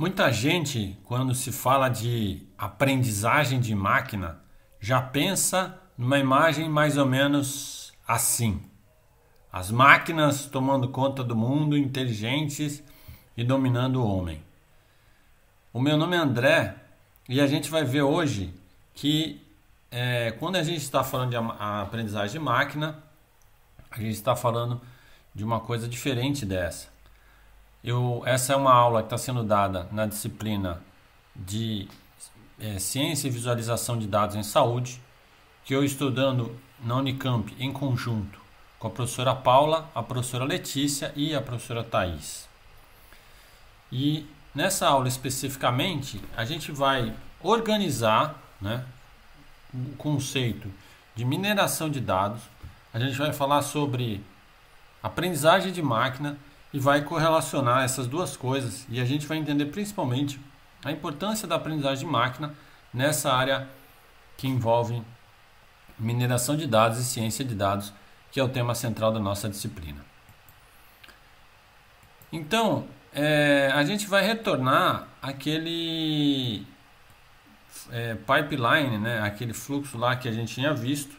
Muita gente, quando se fala de aprendizagem de máquina, já pensa numa imagem mais ou menos assim: as máquinas tomando conta do mundo, inteligentes e dominando o homem. O meu nome é André e a gente vai ver hoje que é, quando a gente está falando de aprendizagem de máquina, a gente está falando de uma coisa diferente dessa. Eu, essa é uma aula que está sendo dada na disciplina de é, Ciência e Visualização de Dados em Saúde, que eu estou dando na Unicamp em conjunto com a professora Paula, a professora Letícia e a professora Thais. E nessa aula especificamente, a gente vai organizar né, o conceito de mineração de dados, a gente vai falar sobre aprendizagem de máquina e vai correlacionar essas duas coisas e a gente vai entender principalmente a importância da aprendizagem de máquina nessa área que envolve mineração de dados e ciência de dados, que é o tema central da nossa disciplina. Então, é, a gente vai retornar aquele é, pipeline, né, aquele fluxo lá que a gente tinha visto,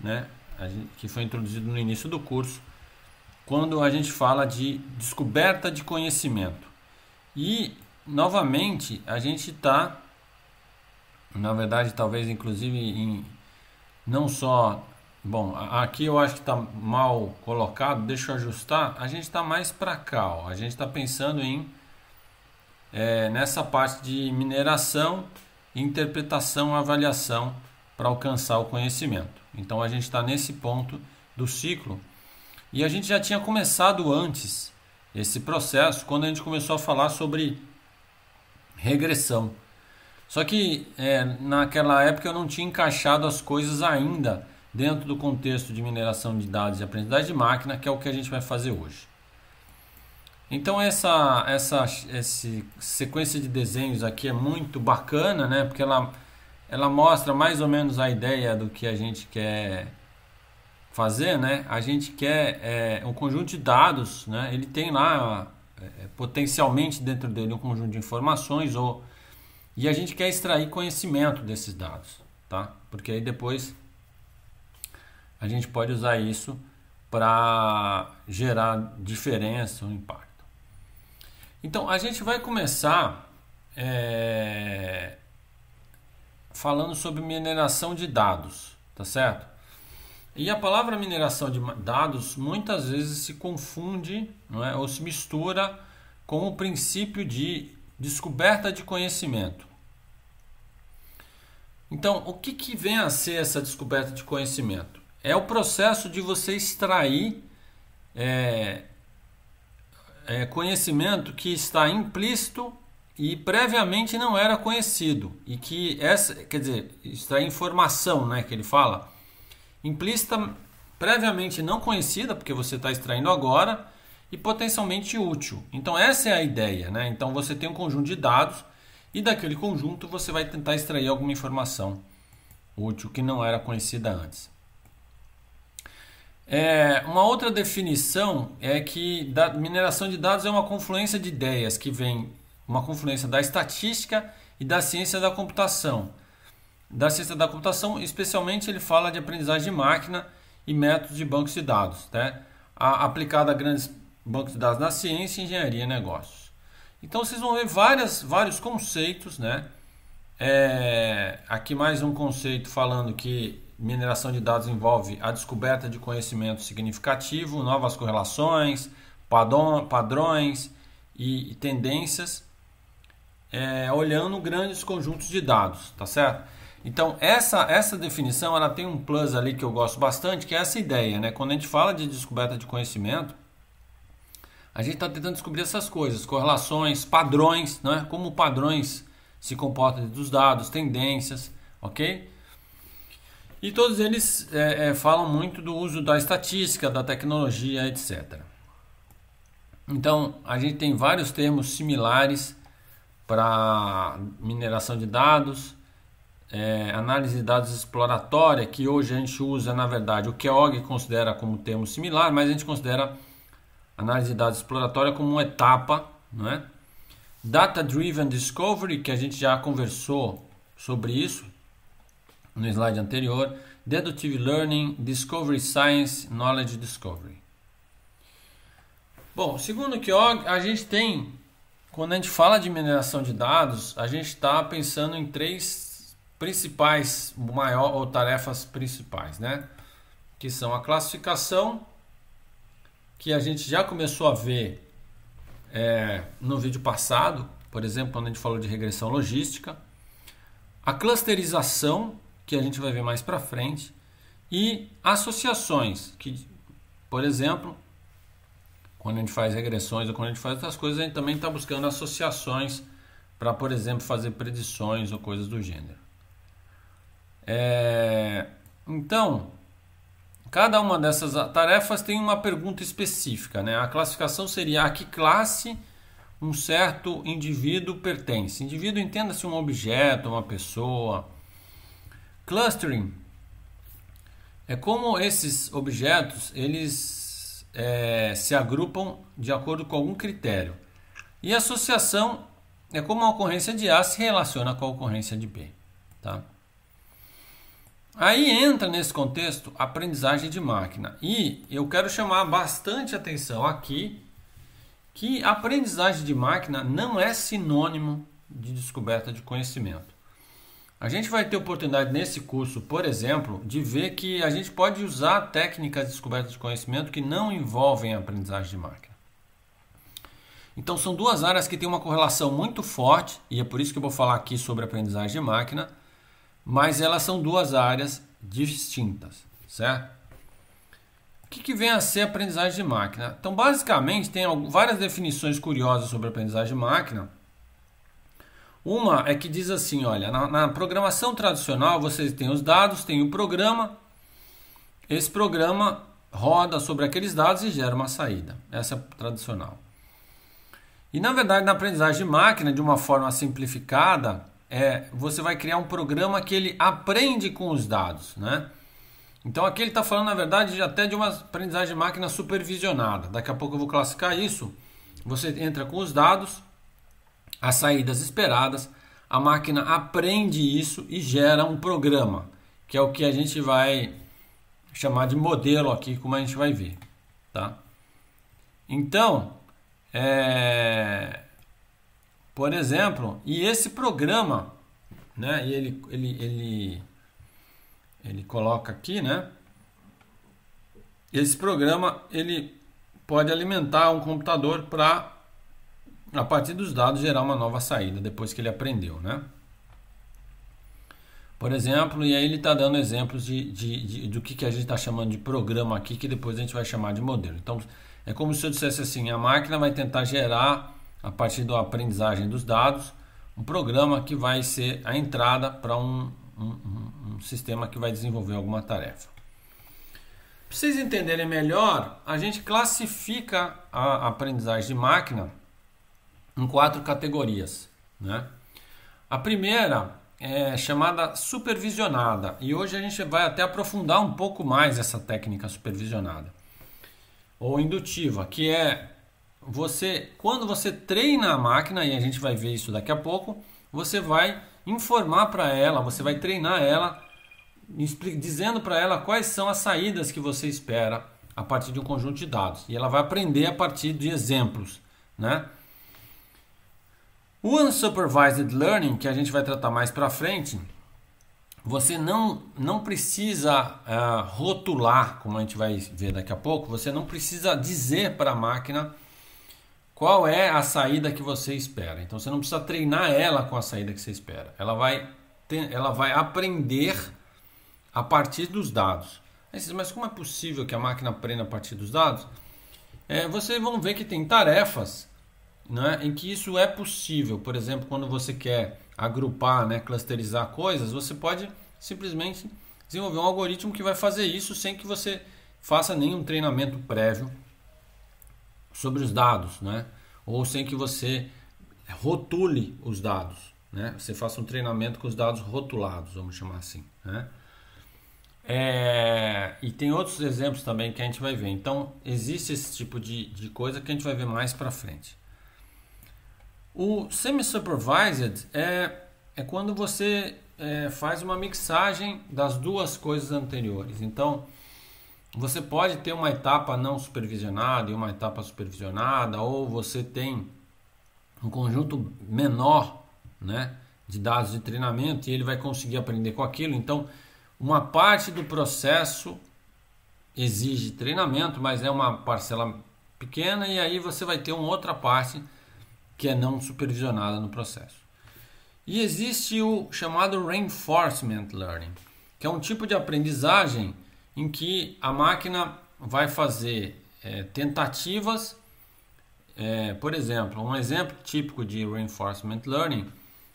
né, gente, que foi introduzido no início do curso, quando a gente fala de descoberta de conhecimento. E, novamente, a gente está, na verdade, talvez inclusive em não só. Bom, aqui eu acho que está mal colocado, deixa eu ajustar. A gente está mais para cá, ó. a gente está pensando em é, nessa parte de mineração, interpretação, avaliação para alcançar o conhecimento. Então a gente está nesse ponto do ciclo e a gente já tinha começado antes esse processo quando a gente começou a falar sobre regressão. Só que é, naquela época eu não tinha encaixado as coisas ainda dentro do contexto de mineração de dados e aprendizagem de máquina, que é o que a gente vai fazer hoje. Então essa essa esse sequência de desenhos aqui é muito bacana, né? Porque ela ela mostra mais ou menos a ideia do que a gente quer fazer, né? A gente quer é, um conjunto de dados, né? Ele tem lá é, é, potencialmente dentro dele um conjunto de informações ou e a gente quer extrair conhecimento desses dados, tá? Porque aí depois a gente pode usar isso para gerar diferença ou um impacto. Então a gente vai começar é, falando sobre mineração de dados, tá certo? E a palavra mineração de dados muitas vezes se confunde não é? ou se mistura com o princípio de descoberta de conhecimento. Então, o que, que vem a ser essa descoberta de conhecimento? É o processo de você extrair é, é, conhecimento que está implícito e previamente não era conhecido e que essa, quer dizer, extrair informação, né, que ele fala implícita previamente não conhecida, porque você está extraindo agora, e potencialmente útil. Então essa é a ideia, né? Então você tem um conjunto de dados e daquele conjunto você vai tentar extrair alguma informação útil que não era conhecida antes. É, uma outra definição é que da, mineração de dados é uma confluência de ideias que vem uma confluência da estatística e da ciência da computação da ciência da computação, especialmente ele fala de aprendizagem de máquina e métodos de bancos de dados, né? a, aplicada a grandes bancos de dados na ciência, engenharia e negócios. Então vocês vão ver várias, vários conceitos, né? É, aqui mais um conceito falando que mineração de dados envolve a descoberta de conhecimento significativo, novas correlações, padrões e, e tendências, é, olhando grandes conjuntos de dados, tá certo? Então, essa, essa definição ela tem um plus ali que eu gosto bastante, que é essa ideia. Né? Quando a gente fala de descoberta de conhecimento, a gente está tentando descobrir essas coisas, correlações, padrões, né? como padrões se comportam dos dados, tendências, ok? E todos eles é, é, falam muito do uso da estatística, da tecnologia, etc. Então, a gente tem vários termos similares para mineração de dados, é, análise de dados exploratória, que hoje a gente usa, na verdade, o Keog considera como termo similar, mas a gente considera análise de dados exploratória como uma etapa, né? Data Driven Discovery, que a gente já conversou sobre isso no slide anterior, Deductive Learning, Discovery Science, Knowledge Discovery. Bom, segundo o Keog, a gente tem, quando a gente fala de mineração de dados, a gente está pensando em três principais, maior ou tarefas principais, né? Que são a classificação, que a gente já começou a ver é, no vídeo passado, por exemplo, quando a gente falou de regressão logística, a clusterização, que a gente vai ver mais para frente, e associações, que, por exemplo, quando a gente faz regressões ou quando a gente faz outras coisas, a gente também está buscando associações para, por exemplo, fazer predições ou coisas do gênero. É... Então, cada uma dessas tarefas tem uma pergunta específica. Né? A classificação seria a que classe um certo indivíduo pertence. Indivíduo entenda-se um objeto, uma pessoa. Clustering é como esses objetos eles é, se agrupam de acordo com algum critério. E associação é como a ocorrência de A se relaciona com a ocorrência de B. Tá? Aí entra nesse contexto aprendizagem de máquina. E eu quero chamar bastante atenção aqui que aprendizagem de máquina não é sinônimo de descoberta de conhecimento. A gente vai ter oportunidade nesse curso, por exemplo, de ver que a gente pode usar técnicas de descoberta de conhecimento que não envolvem aprendizagem de máquina. Então são duas áreas que têm uma correlação muito forte e é por isso que eu vou falar aqui sobre aprendizagem de máquina mas elas são duas áreas distintas, certo? O que, que vem a ser aprendizagem de máquina? Então, basicamente, tem várias definições curiosas sobre aprendizagem de máquina. Uma é que diz assim, olha, na, na programação tradicional vocês têm os dados, tem o programa, esse programa roda sobre aqueles dados e gera uma saída. Essa é tradicional. E na verdade, na aprendizagem de máquina, de uma forma simplificada, é, você vai criar um programa que ele aprende com os dados, né? Então aqui ele está falando, na verdade, até de uma aprendizagem de máquina supervisionada. Daqui a pouco eu vou classificar isso. Você entra com os dados, as saídas esperadas, a máquina aprende isso e gera um programa, que é o que a gente vai chamar de modelo aqui, como a gente vai ver, tá? Então, é por exemplo, e esse programa, né? E ele, ele, ele, ele coloca aqui, né? Esse programa ele pode alimentar um computador para a partir dos dados gerar uma nova saída depois que ele aprendeu, né? Por exemplo, e aí ele está dando exemplos de, de, de, do que, que a gente está chamando de programa aqui, que depois a gente vai chamar de modelo. Então, é como se eu dissesse assim, a máquina vai tentar gerar a partir da aprendizagem dos dados, um programa que vai ser a entrada para um, um, um sistema que vai desenvolver alguma tarefa. Para vocês entenderem melhor, a gente classifica a aprendizagem de máquina em quatro categorias. Né? A primeira é chamada supervisionada, e hoje a gente vai até aprofundar um pouco mais essa técnica supervisionada ou indutiva, que é você, quando você treina a máquina, e a gente vai ver isso daqui a pouco, você vai informar para ela, você vai treinar ela, dizendo para ela quais são as saídas que você espera a partir de um conjunto de dados. E ela vai aprender a partir de exemplos, né? O unsupervised learning, que a gente vai tratar mais para frente, você não, não precisa uh, rotular, como a gente vai ver daqui a pouco, você não precisa dizer para a máquina qual é a saída que você espera? Então você não precisa treinar ela com a saída que você espera. Ela vai, ter, ela vai aprender a partir dos dados. Mas, mas como é possível que a máquina aprenda a partir dos dados? É, vocês vão ver que tem tarefas né, em que isso é possível. Por exemplo, quando você quer agrupar, né, clusterizar coisas, você pode simplesmente desenvolver um algoritmo que vai fazer isso sem que você faça nenhum treinamento prévio sobre os dados, né? ou sem que você rotule os dados. Né? Você faça um treinamento com os dados rotulados, vamos chamar assim. Né? É, e tem outros exemplos também que a gente vai ver. Então, existe esse tipo de, de coisa que a gente vai ver mais para frente. O semi-supervised é, é quando você é, faz uma mixagem das duas coisas anteriores. Então, você pode ter uma etapa não supervisionada e uma etapa supervisionada, ou você tem um conjunto menor né, de dados de treinamento e ele vai conseguir aprender com aquilo. Então, uma parte do processo exige treinamento, mas é uma parcela pequena, e aí você vai ter uma outra parte que é não supervisionada no processo. E existe o chamado reinforcement learning, que é um tipo de aprendizagem em que a máquina vai fazer é, tentativas, é, por exemplo, um exemplo típico de reinforcement learning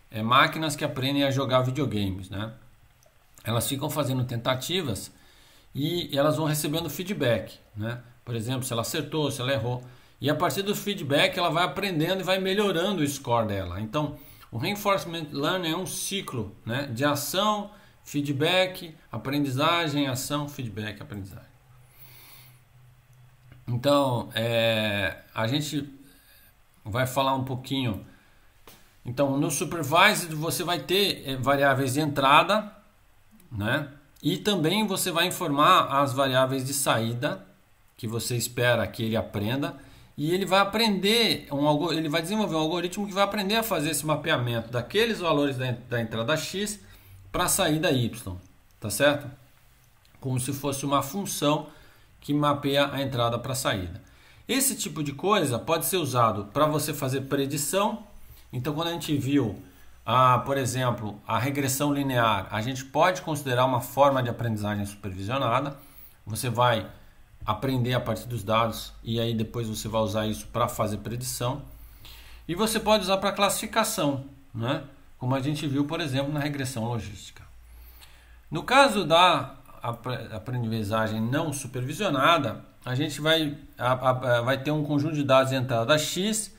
é máquinas que aprendem a jogar videogames, né? Elas ficam fazendo tentativas e elas vão recebendo feedback, né? Por exemplo, se ela acertou, se ela errou. E a partir do feedback ela vai aprendendo e vai melhorando o score dela. Então, o reinforcement learning é um ciclo né, de ação, feedback, aprendizagem, ação, feedback, aprendizagem. Então, é, a gente vai falar um pouquinho. Então, no supervised você vai ter é, variáveis de entrada, né? E também você vai informar as variáveis de saída que você espera que ele aprenda e ele vai aprender um ele vai desenvolver um algoritmo que vai aprender a fazer esse mapeamento daqueles valores da, da entrada x para a saída y, tá certo? Como se fosse uma função que mapeia a entrada para a saída. Esse tipo de coisa pode ser usado para você fazer predição. Então, quando a gente viu, a, por exemplo, a regressão linear, a gente pode considerar uma forma de aprendizagem supervisionada. Você vai aprender a partir dos dados e aí depois você vai usar isso para fazer predição. E você pode usar para classificação, né? como a gente viu, por exemplo, na regressão logística. No caso da aprendizagem não supervisionada, a gente vai, a, a, vai ter um conjunto de dados de entrada X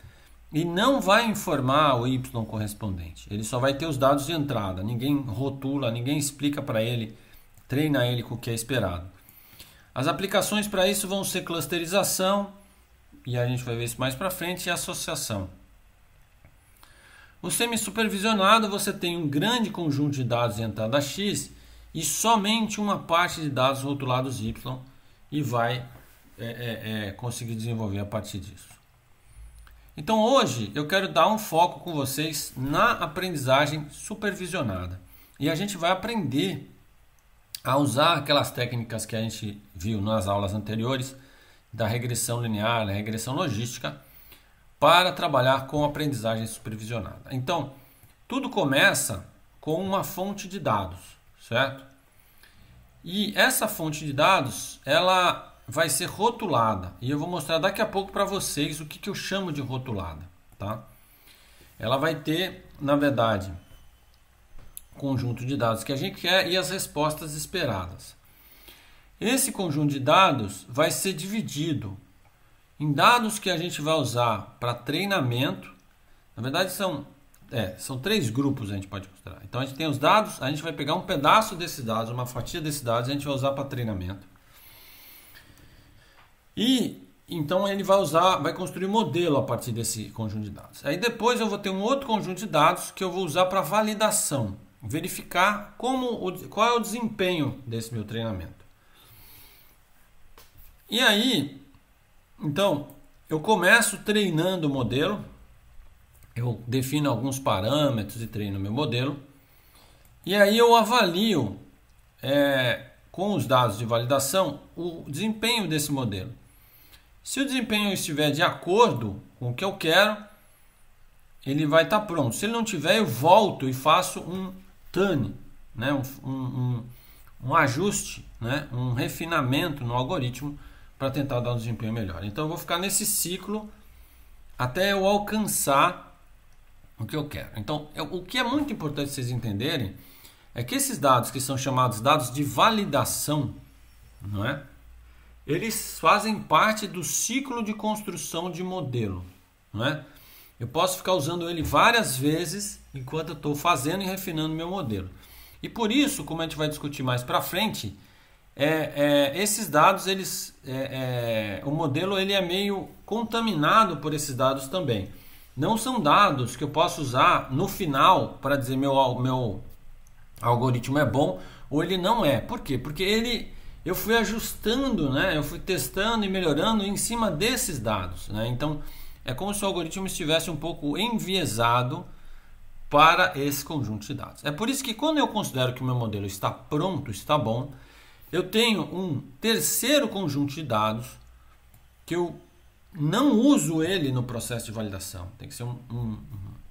e não vai informar o Y correspondente. Ele só vai ter os dados de entrada. Ninguém rotula, ninguém explica para ele, treina ele com o que é esperado. As aplicações para isso vão ser clusterização, e a gente vai ver isso mais para frente, e associação. O semi-supervisionado você tem um grande conjunto de dados de entrada X e somente uma parte de dados rotulados Y e vai é, é, é, conseguir desenvolver a partir disso. Então hoje eu quero dar um foco com vocês na aprendizagem supervisionada. E a gente vai aprender a usar aquelas técnicas que a gente viu nas aulas anteriores da regressão linear, da regressão logística, para trabalhar com aprendizagem supervisionada. Então, tudo começa com uma fonte de dados, certo? E essa fonte de dados, ela vai ser rotulada. E eu vou mostrar daqui a pouco para vocês o que, que eu chamo de rotulada, tá? Ela vai ter, na verdade, conjunto de dados que a gente quer e as respostas esperadas. Esse conjunto de dados vai ser dividido em dados que a gente vai usar para treinamento, na verdade são, é, são três grupos a gente pode considerar. Então a gente tem os dados, a gente vai pegar um pedaço desses dados, uma fatia desses dados, a gente vai usar para treinamento. E então ele vai usar, vai construir um modelo a partir desse conjunto de dados. Aí depois eu vou ter um outro conjunto de dados que eu vou usar para validação, verificar como qual é o desempenho desse meu treinamento. E aí então, eu começo treinando o modelo, eu defino alguns parâmetros e treino meu modelo, e aí eu avalio é, com os dados de validação o desempenho desse modelo. Se o desempenho estiver de acordo com o que eu quero, ele vai estar tá pronto. Se ele não tiver, eu volto e faço um tune, né? um, um, um, um ajuste, né? um refinamento no algoritmo para tentar dar um desempenho melhor. Então eu vou ficar nesse ciclo até eu alcançar o que eu quero. Então, eu, o que é muito importante vocês entenderem é que esses dados que são chamados dados de validação, não é? Eles fazem parte do ciclo de construção de modelo, não é? Eu posso ficar usando ele várias vezes enquanto eu estou fazendo e refinando meu modelo. E por isso, como a gente vai discutir mais para frente, é, é, esses dados, eles, é, é, o modelo ele é meio contaminado por esses dados também. Não são dados que eu posso usar no final para dizer meu, meu algoritmo é bom ou ele não é. Por quê? Porque ele eu fui ajustando, né? eu fui testando e melhorando em cima desses dados. Né? Então é como se o algoritmo estivesse um pouco enviesado para esse conjunto de dados. É por isso que quando eu considero que o meu modelo está pronto, está bom, eu tenho um terceiro conjunto de dados que eu não uso ele no processo de validação. Tem que ser um, um, um,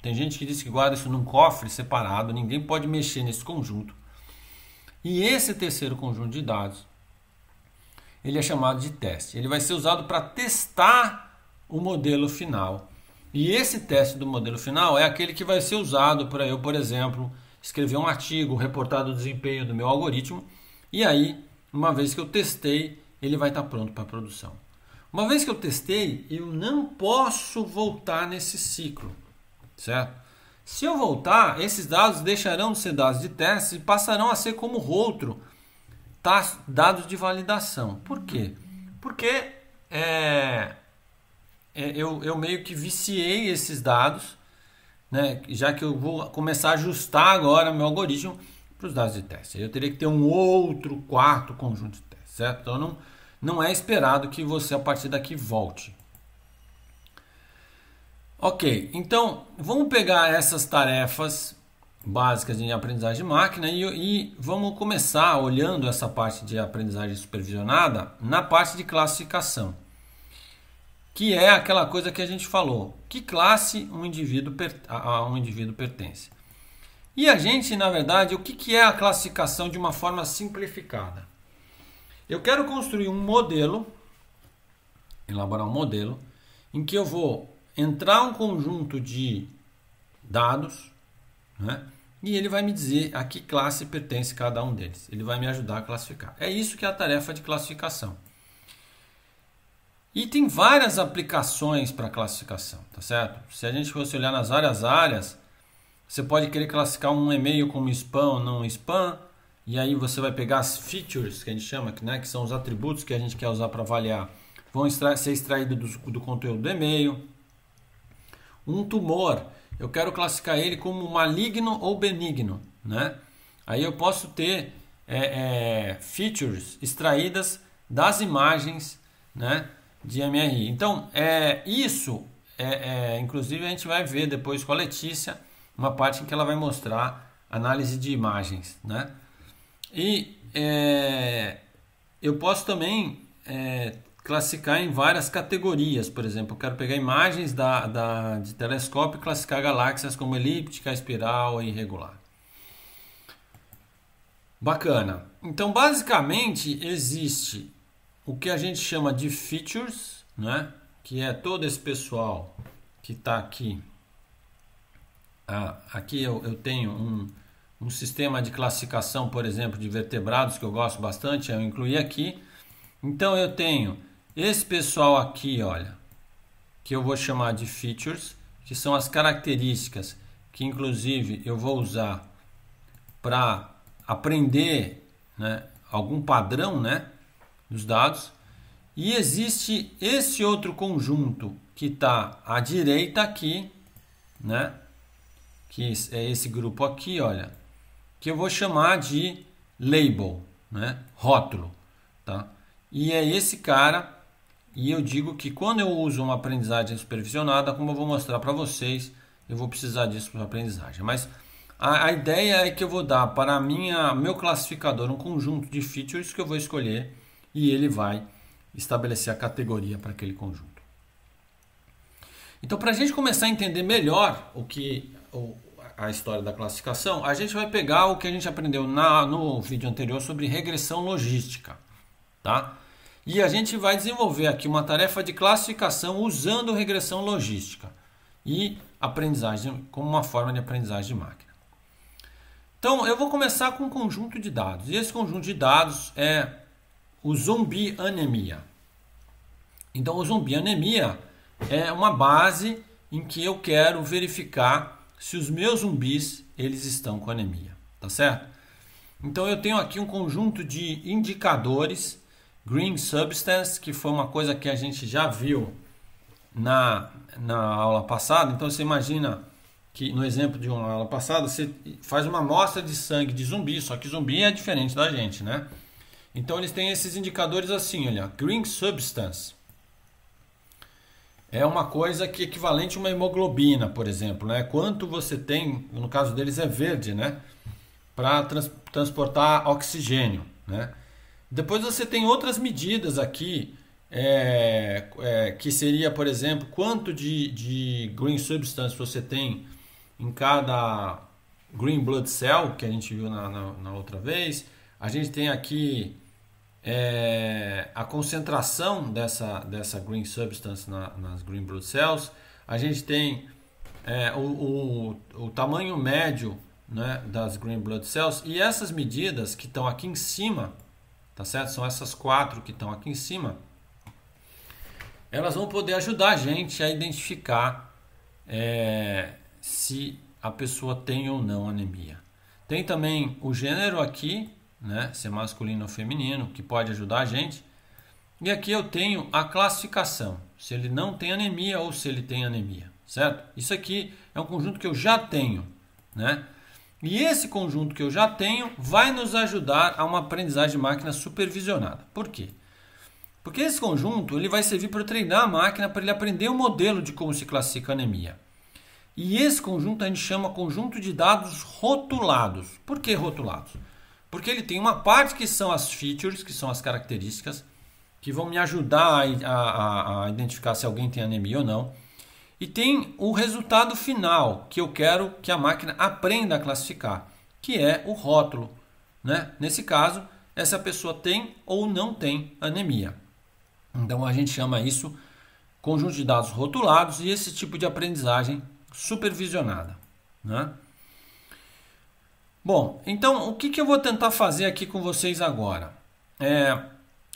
tem gente que diz que guarda isso num cofre separado, ninguém pode mexer nesse conjunto. E esse terceiro conjunto de dados, ele é chamado de teste. Ele vai ser usado para testar o modelo final. E esse teste do modelo final é aquele que vai ser usado para eu, por exemplo, escrever um artigo, reportar o desempenho do meu algoritmo e aí uma vez que eu testei, ele vai estar tá pronto para produção. Uma vez que eu testei, eu não posso voltar nesse ciclo, certo? Se eu voltar, esses dados deixarão de ser dados de teste e passarão a ser como outro tá, dados de validação. Por quê? Porque é, é, eu, eu meio que viciei esses dados, né? já que eu vou começar a ajustar agora meu algoritmo para os dados de teste. Eu teria que ter um outro quarto conjunto de testes, certo? Então não, não é esperado que você a partir daqui volte. Ok, então vamos pegar essas tarefas básicas de aprendizagem de máquina e, e vamos começar olhando essa parte de aprendizagem supervisionada na parte de classificação, que é aquela coisa que a gente falou, que classe um indivíduo, a um indivíduo pertence. E a gente, na verdade, o que, que é a classificação de uma forma simplificada? Eu quero construir um modelo, elaborar um modelo, em que eu vou entrar um conjunto de dados, né? e ele vai me dizer a que classe pertence cada um deles. Ele vai me ajudar a classificar. É isso que é a tarefa de classificação. E tem várias aplicações para classificação, tá certo? Se a gente fosse olhar nas várias áreas, você pode querer classificar um e-mail como spam ou não spam, e aí você vai pegar as features que a gente chama, que, né, que são os atributos que a gente quer usar para avaliar, vão extra ser extraídos do, do conteúdo do e-mail. Um tumor, eu quero classificar ele como maligno ou benigno, né? Aí eu posso ter é, é, features extraídas das imagens né, de MRI. Então, é, isso, é, é, inclusive, a gente vai ver depois com a Letícia uma parte em que ela vai mostrar análise de imagens, né? E é, eu posso também é, classificar em várias categorias, por exemplo, eu quero pegar imagens da, da, de telescópio e classificar galáxias como elíptica, espiral e irregular. Bacana. Então, basicamente, existe o que a gente chama de features, né? que é todo esse pessoal que está aqui ah, aqui eu, eu tenho um, um sistema de classificação, por exemplo, de vertebrados que eu gosto bastante, eu incluí aqui. Então eu tenho esse pessoal aqui, olha, que eu vou chamar de features, que são as características que inclusive eu vou usar para aprender né, algum padrão né, dos dados. E existe esse outro conjunto que está à direita aqui, né, que é esse grupo aqui, olha, que eu vou chamar de label, né? rótulo. Tá? E é esse cara, e eu digo que quando eu uso uma aprendizagem supervisionada, como eu vou mostrar para vocês, eu vou precisar disso para aprendizagem. Mas a, a, ideia é que eu vou dar para minha, meu classificador um conjunto de features que eu vou escolher e ele vai estabelecer a categoria para aquele conjunto. Então, para a gente começar a entender melhor o que a história da classificação, a gente vai pegar o que a gente aprendeu na, no vídeo anterior sobre regressão logística. Tá? E a gente vai desenvolver aqui uma tarefa de classificação usando regressão logística e aprendizagem como uma forma de aprendizagem de máquina. Então, eu vou começar com um conjunto de dados. E esse conjunto de dados é o zumbi anemia. Então, o zumbi anemia é uma base em que eu quero verificar se os meus zumbis eles estão com anemia, tá certo? Então eu tenho aqui um conjunto de indicadores green substance, que foi uma coisa que a gente já viu na, na aula passada. Então você imagina que no exemplo de uma aula passada, você faz uma amostra de sangue de zumbi, só que zumbi é diferente da gente, né? Então eles têm esses indicadores assim, olha, green substance é uma coisa que é equivalente a uma hemoglobina, por exemplo, né? Quanto você tem, no caso deles é verde, né? Para trans transportar oxigênio, né? Depois você tem outras medidas aqui, é, é, que seria, por exemplo, quanto de, de green substance você tem em cada green blood cell, que a gente viu na, na, na outra vez. A gente tem aqui é, a concentração dessa, dessa green substance na, nas green blood cells, a gente tem é, o, o, o, tamanho médio né, das green blood cells e essas medidas que estão aqui em cima, tá certo? São essas quatro que estão aqui em cima. Elas vão poder ajudar a gente a identificar é, se a pessoa tem ou não anemia. Tem também o gênero aqui, né? ser masculino ou feminino, que pode ajudar a gente. E aqui eu tenho a classificação, se ele não tem anemia ou se ele tem anemia, certo? Isso aqui é um conjunto que eu já tenho, né? E esse conjunto que eu já tenho vai nos ajudar a uma aprendizagem de máquina supervisionada. Por quê? Porque esse conjunto ele vai servir para treinar a máquina para ele aprender o um modelo de como se classifica anemia. E esse conjunto a gente chama conjunto de dados rotulados. Por que rotulados? Porque ele tem uma parte que são as features, que são as características, que vão me ajudar a, a, a identificar se alguém tem anemia ou não. E tem o resultado final que eu quero que a máquina aprenda a classificar, que é o rótulo. Né? Nesse caso, essa pessoa tem ou não tem anemia. Então a gente chama isso conjunto de dados rotulados e esse tipo de aprendizagem supervisionada. Né? Bom, então o que, que eu vou tentar fazer aqui com vocês agora? É,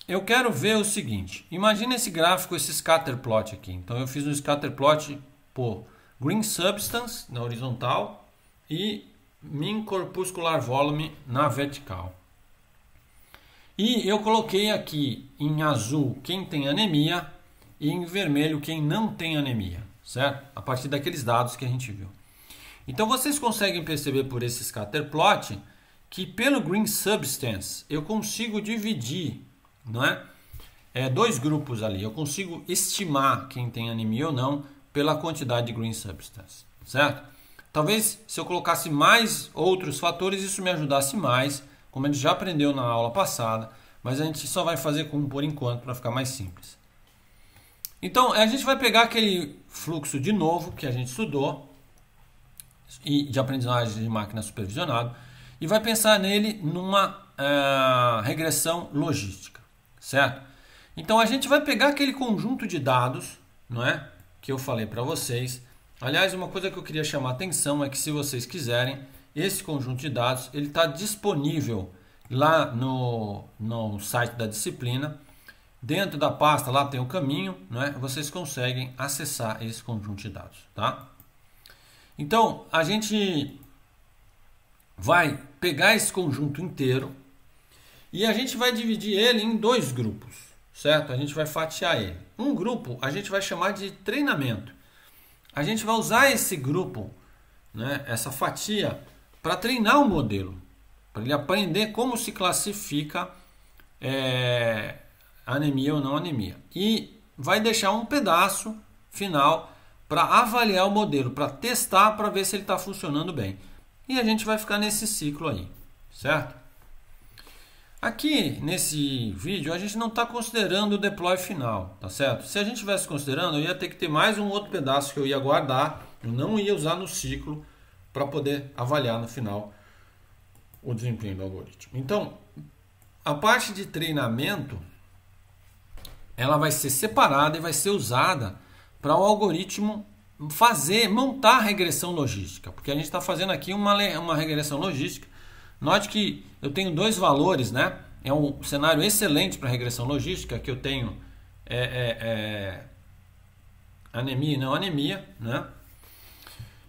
eu quero ver o seguinte, imagina esse gráfico, esse scatter plot aqui. Então eu fiz um scatter plot por green substance na horizontal e min corpuscular volume na vertical. E eu coloquei aqui em azul quem tem anemia e em vermelho quem não tem anemia, certo? A partir daqueles dados que a gente viu. Então vocês conseguem perceber por esse scatter plot que pelo green substance eu consigo dividir, não é? é dois grupos ali. Eu consigo estimar quem tem anemia ou não pela quantidade de green substance, certo? Talvez se eu colocasse mais outros fatores isso me ajudasse mais, como a gente já aprendeu na aula passada, mas a gente só vai fazer com por enquanto para ficar mais simples. Então a gente vai pegar aquele fluxo de novo que a gente estudou e de aprendizagem de máquina supervisionado e vai pensar nele numa uh, regressão logística, certo? Então a gente vai pegar aquele conjunto de dados, não é, que eu falei para vocês. Aliás, uma coisa que eu queria chamar a atenção é que se vocês quiserem esse conjunto de dados, ele está disponível lá no, no site da disciplina. Dentro da pasta lá tem o caminho, não é? Vocês conseguem acessar esse conjunto de dados, tá? Então, a gente vai pegar esse conjunto inteiro e a gente vai dividir ele em dois grupos, certo? A gente vai fatiar ele. Um grupo a gente vai chamar de treinamento. A gente vai usar esse grupo, né, essa fatia, para treinar o modelo, para ele aprender como se classifica é, anemia ou não anemia. E vai deixar um pedaço final para avaliar o modelo, para testar, para ver se ele está funcionando bem. E a gente vai ficar nesse ciclo aí, certo? Aqui nesse vídeo a gente não está considerando o deploy final, tá certo? Se a gente estivesse considerando, eu ia ter que ter mais um outro pedaço que eu ia guardar, eu não ia usar no ciclo para poder avaliar no final o desempenho do algoritmo. Então, a parte de treinamento ela vai ser separada e vai ser usada para o algoritmo fazer, montar a regressão logística, porque a gente está fazendo aqui uma, uma regressão logística. Note que eu tenho dois valores, né? É um cenário excelente para regressão logística, que eu tenho é, é, é, anemia e não anemia, né?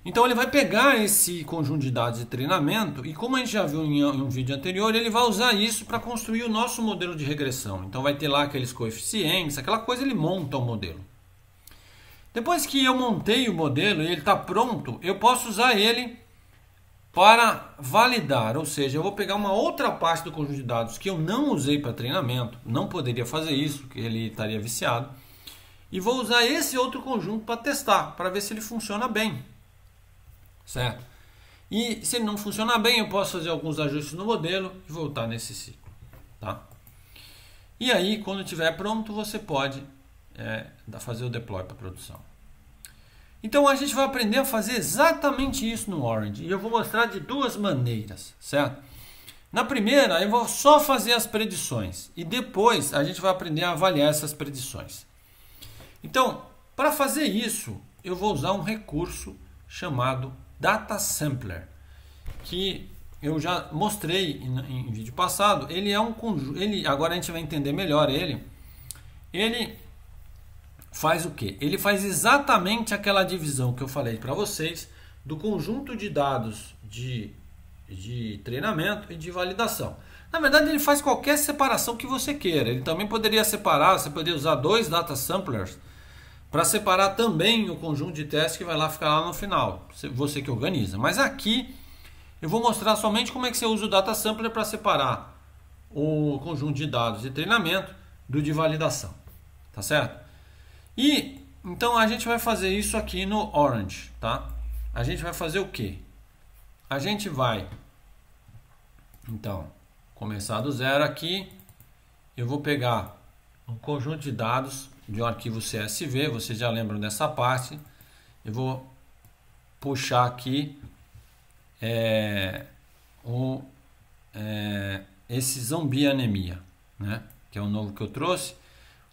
Então ele vai pegar esse conjunto de dados de treinamento e como a gente já viu em um vídeo anterior, ele vai usar isso para construir o nosso modelo de regressão. Então vai ter lá aqueles coeficientes, aquela coisa ele monta o modelo. Depois que eu montei o modelo e ele está pronto, eu posso usar ele para validar, ou seja, eu vou pegar uma outra parte do conjunto de dados que eu não usei para treinamento, não poderia fazer isso, que ele estaria viciado, e vou usar esse outro conjunto para testar, para ver se ele funciona bem, certo? E se ele não funcionar bem, eu posso fazer alguns ajustes no modelo e voltar nesse ciclo, tá? E aí, quando estiver pronto, você pode é, fazer o deploy para produção. Então a gente vai aprender a fazer exatamente isso no Orange. E eu vou mostrar de duas maneiras, certo? Na primeira, eu vou só fazer as predições. E depois a gente vai aprender a avaliar essas predições. Então, para fazer isso, eu vou usar um recurso chamado Data Sampler. Que eu já mostrei em, em vídeo passado. Ele é um conjunto. Agora a gente vai entender melhor ele. Ele faz o que Ele faz exatamente aquela divisão que eu falei para vocês do conjunto de dados de, de treinamento e de validação. Na verdade, ele faz qualquer separação que você queira. Ele também poderia separar, você poderia usar dois data samplers para separar também o conjunto de testes que vai lá ficar lá no final. Você que organiza. Mas aqui eu vou mostrar somente como é que você usa o data sampler para separar o conjunto de dados de treinamento do de validação. Tá certo? E então a gente vai fazer isso aqui no Orange, tá? A gente vai fazer o quê? A gente vai então começar do zero aqui. Eu vou pegar um conjunto de dados de um arquivo CSV, vocês já lembram dessa parte. Eu vou puxar aqui é, o, é, esse zumbi anemia, né? que é o novo que eu trouxe.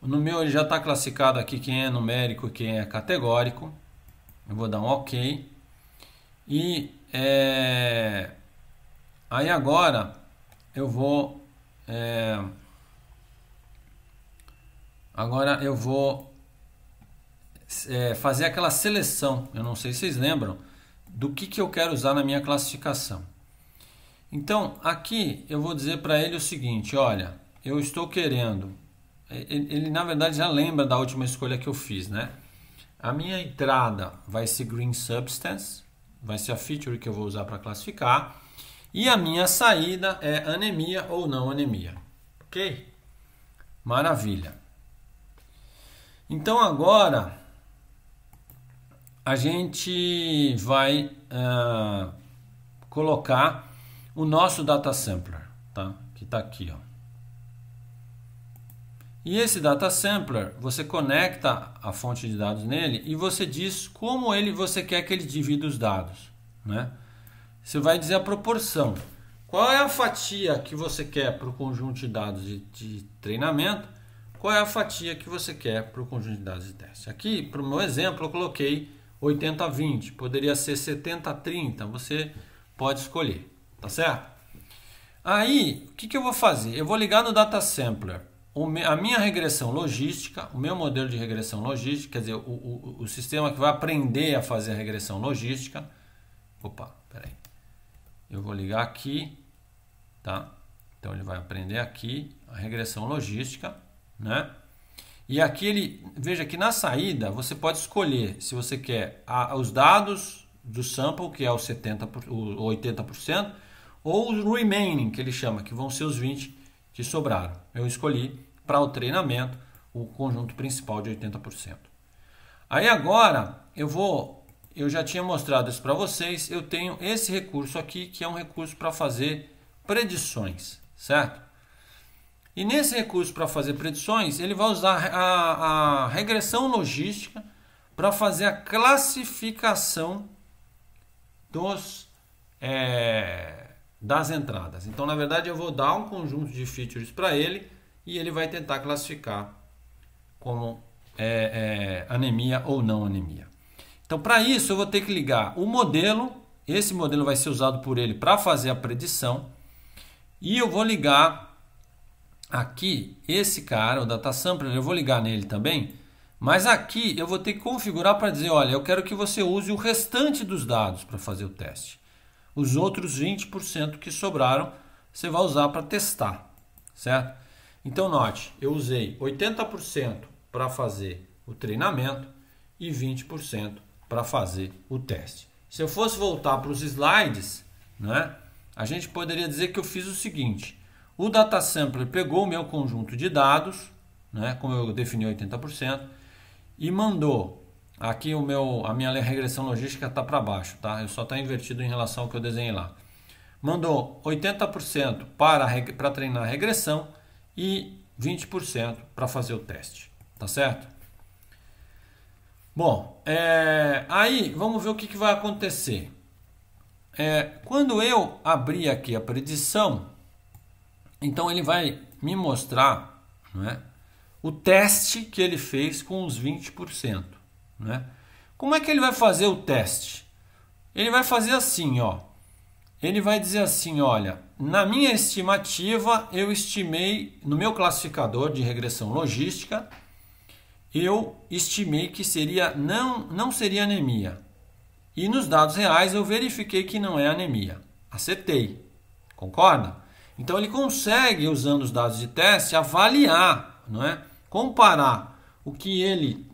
No meu ele já está classificado aqui quem é numérico e quem é categórico. Eu vou dar um OK. E é... aí agora eu vou... É... Agora eu vou é, fazer aquela seleção. Eu não sei se vocês lembram do que, que eu quero usar na minha classificação. Então, aqui eu vou dizer para ele o seguinte, olha, eu estou querendo ele, ele na verdade já lembra da última escolha que eu fiz, né? A minha entrada vai ser Green Substance, vai ser a feature que eu vou usar para classificar. E a minha saída é anemia ou não anemia. Ok? Maravilha. Então agora a gente vai uh, colocar o nosso data sampler, tá? Que está aqui, ó. E esse data sampler, você conecta a fonte de dados nele e você diz como ele você quer que ele divida os dados, né? Você vai dizer a proporção. Qual é a fatia que você quer para o conjunto de dados de, de, treinamento? Qual é a fatia que você quer para o conjunto de dados de teste? Aqui, para o meu exemplo, eu coloquei 80-20. Poderia ser 70-30. Você pode escolher, tá certo? Aí, o que, que eu vou fazer? Eu vou ligar no Data Sampler a minha regressão logística, o meu modelo de regressão logística, quer dizer, o, o, o sistema que vai aprender a fazer a regressão logística. Opa, peraí. Eu vou ligar aqui, tá? Então ele vai aprender aqui a regressão logística, né? E aqui ele, veja que na saída você pode escolher se você quer a, os dados do sample, que é o 70 por, o 80%, ou os remaining, que ele chama, que vão ser os 20% que sobraram. Eu escolhi para o treinamento o conjunto principal de 80%. Aí agora eu vou, eu já tinha mostrado isso para vocês, eu tenho esse recurso aqui que é um recurso para fazer predições, certo? E nesse recurso para fazer predições, ele vai usar a, a regressão logística para fazer a classificação dos é, das entradas. Então, na verdade, eu vou dar um conjunto de features para ele e ele vai tentar classificar como é, é, anemia ou não anemia. Então, para isso, eu vou ter que ligar o modelo. Esse modelo vai ser usado por ele para fazer a predição. E eu vou ligar aqui esse cara, o data sampler, eu vou ligar nele também. Mas aqui eu vou ter que configurar para dizer, olha, eu quero que você use o restante dos dados para fazer o teste. Os outros 20% que sobraram você vai usar para testar, certo? Então note, eu usei 80% para fazer o treinamento e 20% para fazer o teste. Se eu fosse voltar para os slides, né, a gente poderia dizer que eu fiz o seguinte: o data sampler pegou o meu conjunto de dados, né, como eu defini 80%, e mandou Aqui o meu, a minha regressão logística está para baixo, tá? Eu só está invertido em relação ao que eu desenhei lá. Mandou 80% para, para treinar a regressão e 20% para fazer o teste, tá certo? Bom, é, aí vamos ver o que, que vai acontecer. É, quando eu abrir aqui a predição, então ele vai me mostrar né, o teste que ele fez com os 20%. Né? Como é que ele vai fazer o teste? Ele vai fazer assim, ó. Ele vai dizer assim, olha, na minha estimativa eu estimei no meu classificador de regressão logística, eu estimei que seria não não seria anemia. E nos dados reais eu verifiquei que não é anemia. Acertei. Concorda? Então ele consegue usando os dados de teste avaliar, não é? Comparar o que ele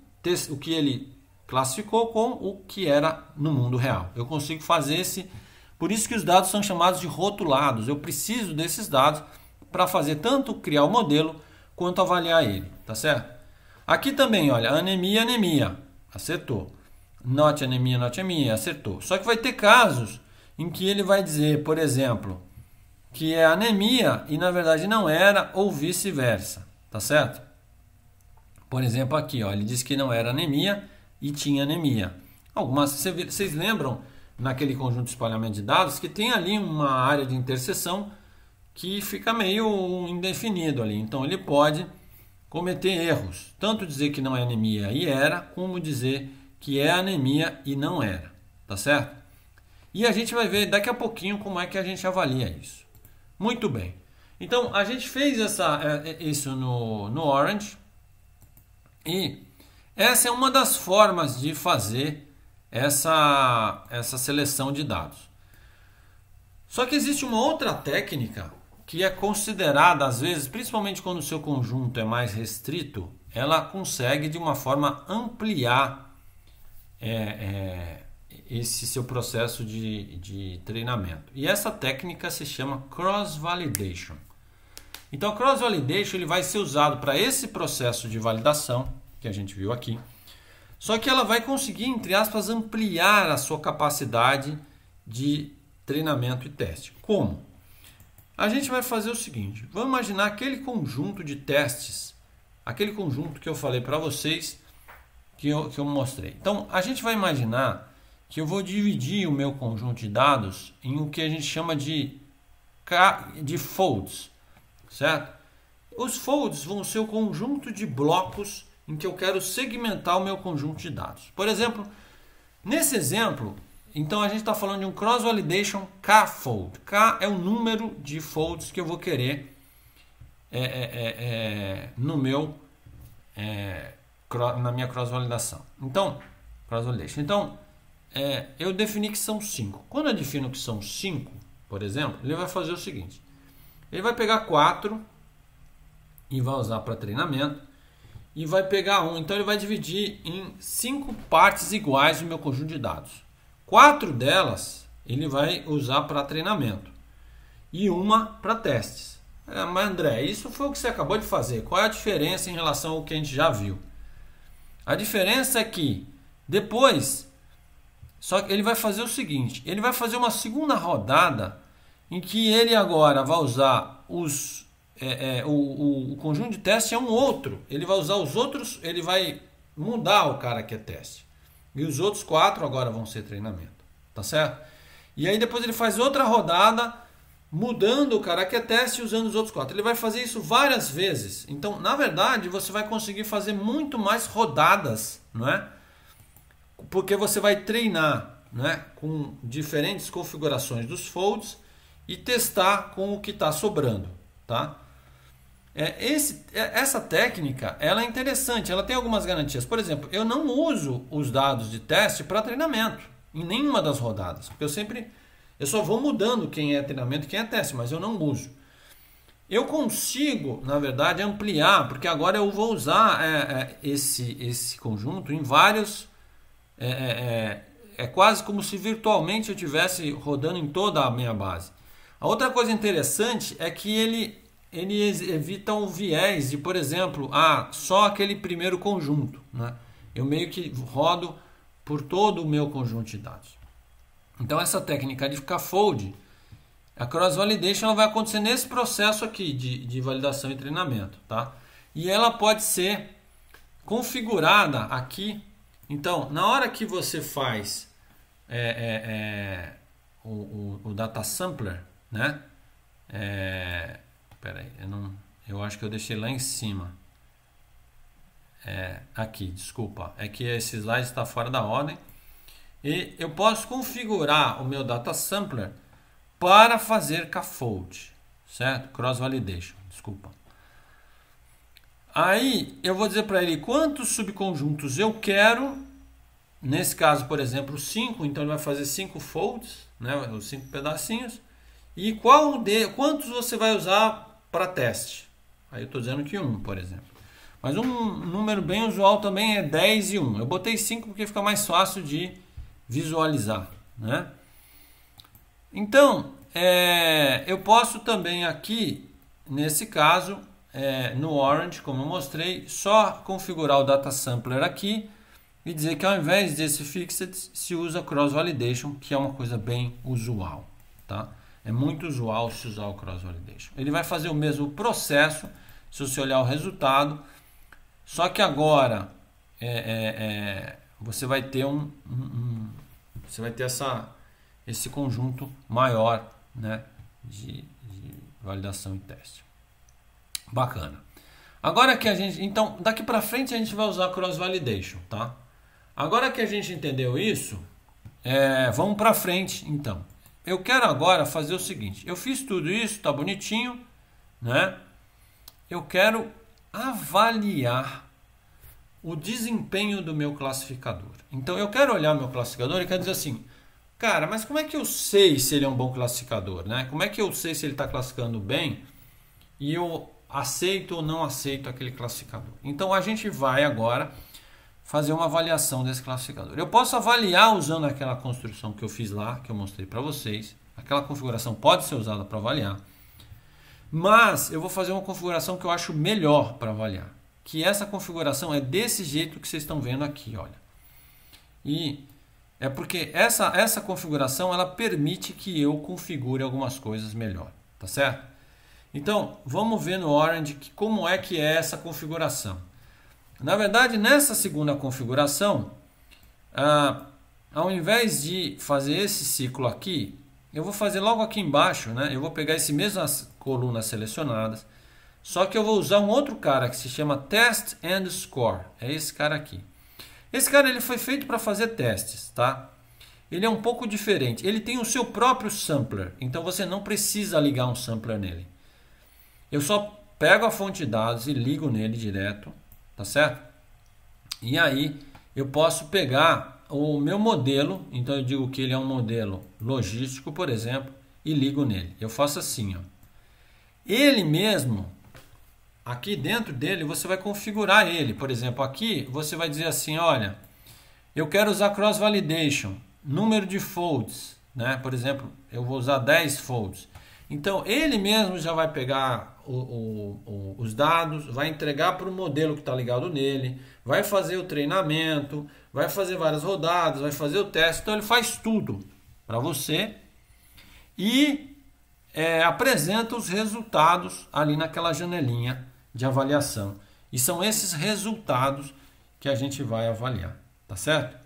o que ele classificou com o que era no mundo real. Eu consigo fazer esse. Por isso que os dados são chamados de rotulados. Eu preciso desses dados para fazer tanto criar o modelo quanto avaliar ele, tá certo? Aqui também, olha, anemia, anemia, acertou. Note anemia, note anemia, acertou. Só que vai ter casos em que ele vai dizer, por exemplo, que é anemia e na verdade não era ou vice-versa, tá certo? Por exemplo, aqui, olha, ele diz que não era anemia e tinha anemia. Algumas, vocês lembram naquele conjunto de espalhamento de dados que tem ali uma área de interseção que fica meio indefinido ali. Então ele pode cometer erros, tanto dizer que não é anemia e era, como dizer que é anemia e não era, tá certo? E a gente vai ver daqui a pouquinho como é que a gente avalia isso. Muito bem. Então a gente fez essa, é, é, isso no, no Orange e essa é uma das formas de fazer essa, essa seleção de dados. Só que existe uma outra técnica que é considerada, às vezes, principalmente quando o seu conjunto é mais restrito, ela consegue de uma forma ampliar é, é, esse seu processo de, de treinamento. E essa técnica se chama cross-validation. Então, cross-validation ele vai ser usado para esse processo de validação que a gente viu aqui. Só que ela vai conseguir, entre aspas, ampliar a sua capacidade de treinamento e teste. Como? A gente vai fazer o seguinte: vamos imaginar aquele conjunto de testes, aquele conjunto que eu falei para vocês, que eu, que eu mostrei. Então, a gente vai imaginar que eu vou dividir o meu conjunto de dados em o que a gente chama de, de folds, certo? Os folds vão ser o conjunto de blocos em que eu quero segmentar o meu conjunto de dados. Por exemplo, nesse exemplo, então a gente está falando de um cross-validation K-fold. K é o número de folds que eu vou querer é, é, é, é no meu é, na minha cross-validação. Então, cross-validation. Então, é, eu defini que são 5. Quando eu defino que são 5, por exemplo, ele vai fazer o seguinte: ele vai pegar 4 e vai usar para treinamento, e vai pegar um, Então ele vai dividir em cinco partes iguais o meu conjunto de dados. Quatro delas ele vai usar para treinamento e uma para testes. É, mas André, isso foi o que você acabou de fazer. Qual é a diferença em relação ao que a gente já viu? A diferença é que depois só que ele vai fazer o seguinte, ele vai fazer uma segunda rodada em que ele agora vai usar os é, é, o, o, o, conjunto de teste é um outro. Ele vai usar os outros, ele vai mudar o cara que é teste. E os outros quatro agora vão ser treinamento. Tá certo? E aí depois ele faz outra rodada, mudando o cara que é teste e usando os outros quatro. Ele vai fazer isso várias vezes. Então, na verdade, você vai conseguir fazer muito mais rodadas, não é? Porque você vai treinar né, com diferentes configurações dos folds e testar com o que está sobrando, tá? É, esse, é, essa técnica ela é interessante, ela tem algumas garantias. Por exemplo, eu não uso os dados de teste para treinamento em nenhuma das rodadas, porque eu sempre eu só vou mudando quem é treinamento e quem é teste, mas eu não uso. Eu consigo, na verdade, ampliar, porque agora eu vou usar é, é, esse, esse conjunto em vários. É, é, é quase como se virtualmente eu estivesse rodando em toda a minha base. A outra coisa interessante é que ele eles evitam o viés de, por exemplo, ah, só aquele primeiro conjunto. Né? Eu meio que rodo por todo o meu conjunto de dados. Então essa técnica de ficar fold, a cross-validation vai acontecer nesse processo aqui de, de validação e treinamento. Tá? E ela pode ser configurada aqui. Então, na hora que você faz é, é, é, o, o, o, data sampler, né? É, Pera aí, eu, não, eu acho que eu deixei lá em cima. É, aqui, desculpa. É que esse slide está fora da ordem. E eu posso configurar o meu data sampler para fazer CAFOLD, fold certo? Cross validation, desculpa. Aí eu vou dizer para ele quantos subconjuntos eu quero. Nesse caso, por exemplo, 5, então ele vai fazer 5 folds, né, os 5 pedacinhos. E qual de, quantos você vai usar para teste. Aí eu estou dizendo que 1, por exemplo. Mas um número bem usual também é 10 e 1. Eu botei 5 porque fica mais fácil de visualizar. Né? Então, é, eu posso também aqui, nesse caso, é, no Orange, como eu mostrei, só configurar o Data Sampler aqui e dizer que ao invés desse Fixed, se usa Cross Validation, que é uma coisa bem usual. Tá? É muito usual se usar o cross validation. Ele vai fazer o mesmo processo, se você olhar o resultado, só que agora é, é, é, você vai ter um, um, um, você vai ter essa, esse conjunto maior né, de, de validação e teste. Bacana. Agora que a gente, então, daqui para frente a gente vai usar cross validation, tá? Agora que a gente entendeu isso, é, vamos para frente, então eu quero agora fazer o seguinte: eu fiz tudo isso, tá bonitinho, né? Eu quero avaliar o desempenho do meu classificador. Então eu quero olhar meu classificador e quero dizer assim, cara, mas como é que eu sei se ele é um bom classificador, né? Como é que eu sei se ele está classificando bem e eu aceito ou não aceito aquele classificador? Então a gente vai agora fazer uma avaliação desse classificador. Eu posso avaliar usando aquela construção que eu fiz lá, que eu mostrei para vocês. Aquela configuração pode ser usada para avaliar. Mas eu vou fazer uma configuração que eu acho melhor para avaliar. Que essa configuração é desse jeito que vocês estão vendo aqui, olha. E é porque essa, essa configuração ela permite que eu configure algumas coisas melhor, tá certo? Então, vamos ver no Orange que, como é que é essa configuração. Na verdade, nessa segunda configuração, ah, ao invés de fazer esse ciclo aqui, eu vou fazer logo aqui embaixo, né? Eu vou pegar esse mesmo as colunas selecionadas, só que eu vou usar um outro cara que se chama Test and Score. É esse cara aqui. Esse cara ele foi feito para fazer testes, tá? Ele é um pouco diferente. Ele tem o seu próprio sampler, então você não precisa ligar um sampler nele. Eu só pego a fonte de dados e ligo nele direto tá certo? E aí eu posso pegar o meu modelo, então eu digo que ele é um modelo logístico, por exemplo, e ligo nele. Eu faço assim, ó. Ele mesmo, aqui dentro dele, você vai configurar ele. Por exemplo, aqui você vai dizer assim, olha, eu quero usar cross validation, número de folds, né? Por exemplo, eu vou usar 10 folds. Então ele mesmo já vai pegar o, o, o, os dados, vai entregar para o modelo que está ligado nele, vai fazer o treinamento, vai fazer várias rodadas, vai fazer o teste. Então ele faz tudo para você e é, apresenta os resultados ali naquela janelinha de avaliação. E são esses resultados que a gente vai avaliar, tá certo?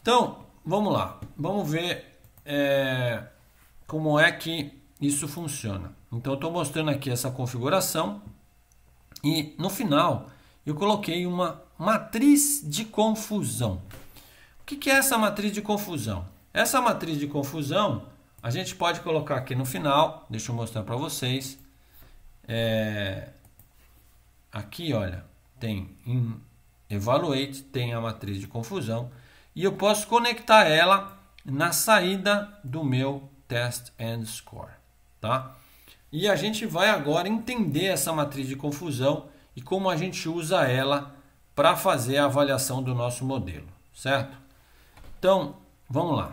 Então vamos lá, vamos ver é, como é que isso funciona. Então eu estou mostrando aqui essa configuração e no final eu coloquei uma matriz de confusão. O que, que é essa matriz de confusão? Essa matriz de confusão a gente pode colocar aqui no final, deixa eu mostrar para vocês. É, aqui, olha, tem em Evaluate, tem a matriz de confusão e eu posso conectar ela na saída do meu Test and Score tá? E a gente vai agora entender essa matriz de confusão e como a gente usa ela para fazer a avaliação do nosso modelo, certo? Então, vamos lá.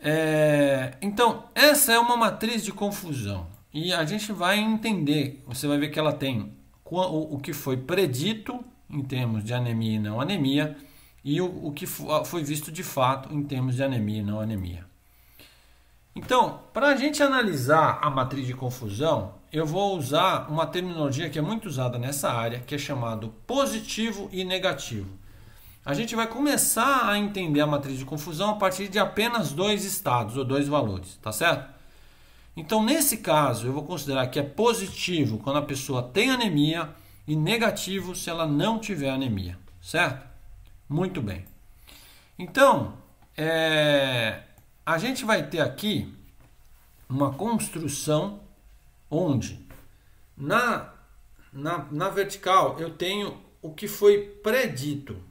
É, então, essa é uma matriz de confusão e a gente vai entender, você vai ver que ela tem o que foi predito em termos de anemia e não anemia e o, o que foi visto de fato em termos de anemia e não anemia. Então, para a gente analisar a matriz de confusão, eu vou usar uma terminologia que é muito usada nessa área, que é chamado positivo e negativo. A gente vai começar a entender a matriz de confusão a partir de apenas dois estados ou dois valores, tá certo? Então, nesse caso, eu vou considerar que é positivo quando a pessoa tem anemia e negativo se ela não tiver anemia, certo? Muito bem. Então, é, a gente vai ter aqui uma construção onde na, na, na vertical eu tenho o que foi predito,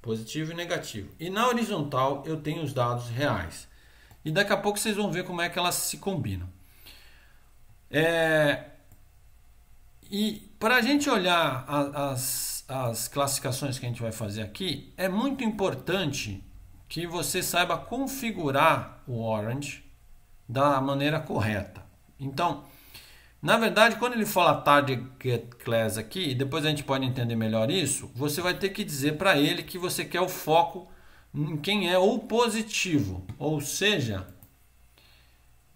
positivo e negativo, e na horizontal eu tenho os dados reais. E daqui a pouco vocês vão ver como é que elas se combinam. É, e para a gente olhar as, as classificações que a gente vai fazer aqui, é muito importante que você saiba configurar o orange da maneira correta. Então, na verdade, quando ele fala target class aqui, depois a gente pode entender melhor isso, você vai ter que dizer para ele que você quer o foco em quem é o positivo, ou seja,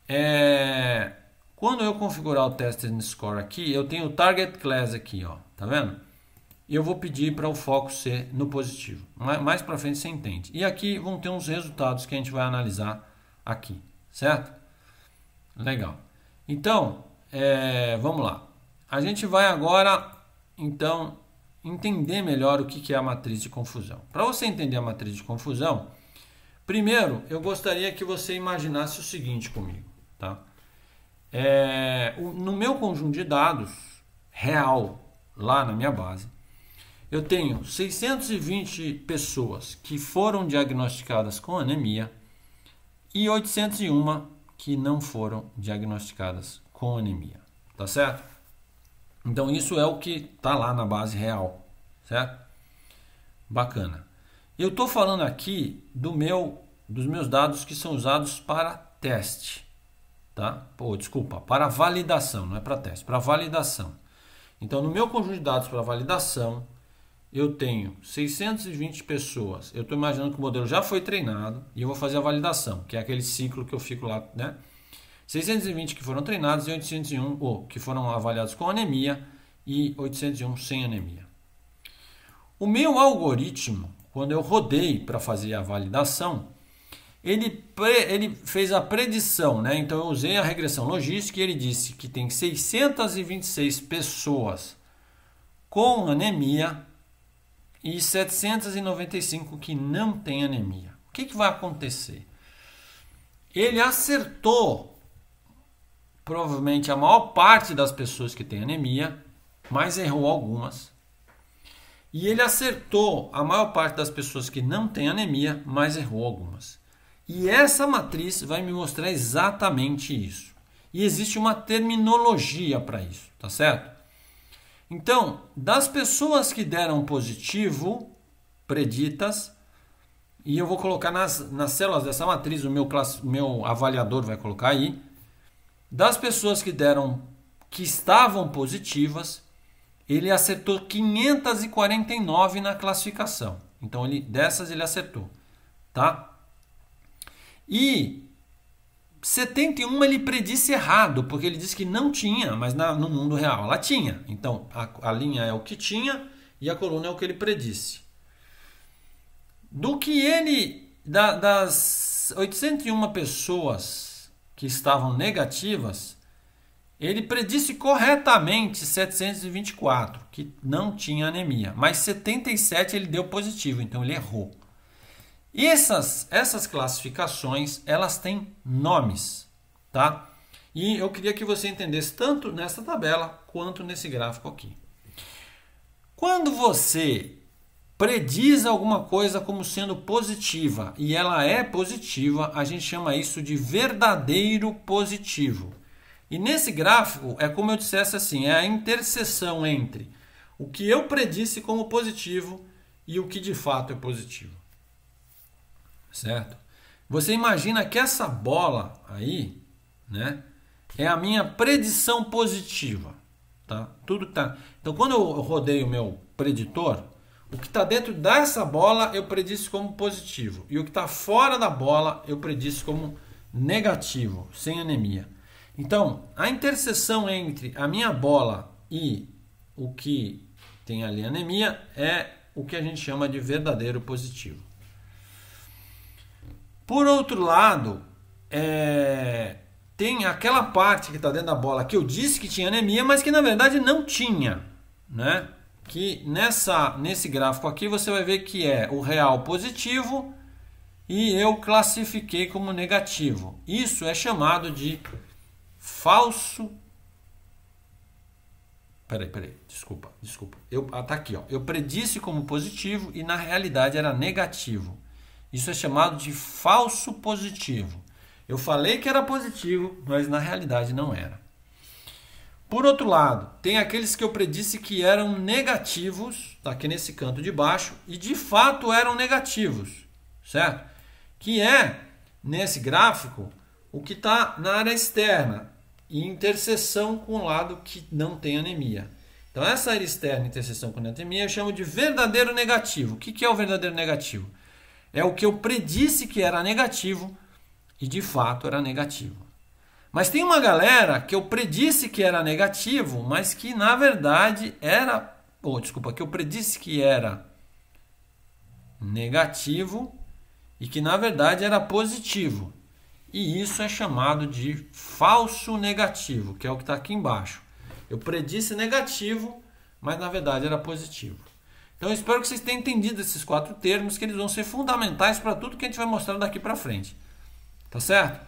é, quando eu configurar o test score aqui, eu tenho o target class aqui, ó, tá vendo? e eu vou pedir para o foco ser no positivo. Mais para frente você entende. E aqui vão ter uns resultados que a gente vai analisar aqui, certo? Legal. Então, é, vamos lá. A gente vai agora, então, entender melhor o que é a matriz de confusão. Para você entender a matriz de confusão, primeiro eu gostaria que você imaginasse o seguinte comigo, tá? É, no meu conjunto de dados real lá na minha base, eu tenho 620 pessoas que foram diagnosticadas com anemia e 801 que não foram diagnosticadas com anemia, tá certo? Então isso é o que tá lá na base real, certo? Bacana. Eu tô falando aqui do meu dos meus dados que são usados para teste, tá? Pô, desculpa, para validação, não é para teste, para validação. Então no meu conjunto de dados para validação, eu tenho 620 pessoas, eu estou imaginando que o modelo já foi treinado e eu vou fazer a validação, que é aquele ciclo que eu fico lá, né? 620 que foram treinados e 801 ou, que foram avaliados com anemia e 801 sem anemia. O meu algoritmo, quando eu rodei para fazer a validação, ele, pre, ele fez a predição, né? Então eu usei a regressão logística e ele disse que tem 626 pessoas com anemia e 795 que não tem anemia. O que, que vai acontecer? Ele acertou provavelmente a maior parte das pessoas que tem anemia, mas errou algumas. E ele acertou a maior parte das pessoas que não tem anemia, mas errou algumas. E essa matriz vai me mostrar exatamente isso. E existe uma terminologia para isso, tá certo? Então, das pessoas que deram positivo, preditas, e eu vou colocar nas, nas células dessa matriz, o meu, class, meu avaliador vai colocar aí, das pessoas que deram, que estavam positivas, ele acertou 549 na classificação. Então, ele, dessas ele acertou, tá? E 71 ele predisse errado, porque ele disse que não tinha, mas na, no mundo real ela tinha. Então a, a linha é o que tinha e a coluna é o que ele predisse. Do que ele, da, das 801 pessoas que estavam negativas, ele predisse corretamente 724, que não tinha anemia, mas 77 ele deu positivo, então ele errou. E essas, essas classificações, elas têm nomes, tá? E eu queria que você entendesse tanto nessa tabela quanto nesse gráfico aqui. Quando você prediz alguma coisa como sendo positiva e ela é positiva, a gente chama isso de verdadeiro positivo. E nesse gráfico é como eu dissesse assim, é a interseção entre o que eu predisse como positivo e o que de fato é positivo certo? Você imagina que essa bola aí, né, é a minha predição positiva, tá? Tudo tá. Então, quando eu rodei o meu preditor, o que está dentro dessa bola eu predisse como positivo e o que está fora da bola eu predisse como negativo, sem anemia. Então, a interseção entre a minha bola e o que tem ali anemia é o que a gente chama de verdadeiro positivo. Por outro lado, é, tem aquela parte que está dentro da bola que eu disse que tinha anemia, mas que na verdade não tinha, né? Que nessa, nesse gráfico aqui você vai ver que é o real positivo e eu classifiquei como negativo. Isso é chamado de falso. Peraí, peraí, desculpa, desculpa. Eu, ah, tá aqui, ó. Eu predisse como positivo e na realidade era negativo. Isso é chamado de falso positivo. Eu falei que era positivo, mas na realidade não era. Por outro lado, tem aqueles que eu predisse que eram negativos, tá aqui nesse canto de baixo, e de fato eram negativos, certo? Que é, nesse gráfico, o que está na área externa, e interseção com o lado que não tem anemia. Então, essa área externa, interseção com anemia, eu chamo de verdadeiro negativo. O que é o verdadeiro negativo? É o que eu predisse que era negativo e de fato era negativo. Mas tem uma galera que eu predisse que era negativo, mas que na verdade era, ou oh, desculpa, que eu predisse que era negativo e que na verdade era positivo. E isso é chamado de falso negativo, que é o que está aqui embaixo. Eu predisse negativo, mas na verdade era positivo. Então espero que vocês tenham entendido esses quatro termos, que eles vão ser fundamentais para tudo que a gente vai mostrar daqui para frente. Tá certo?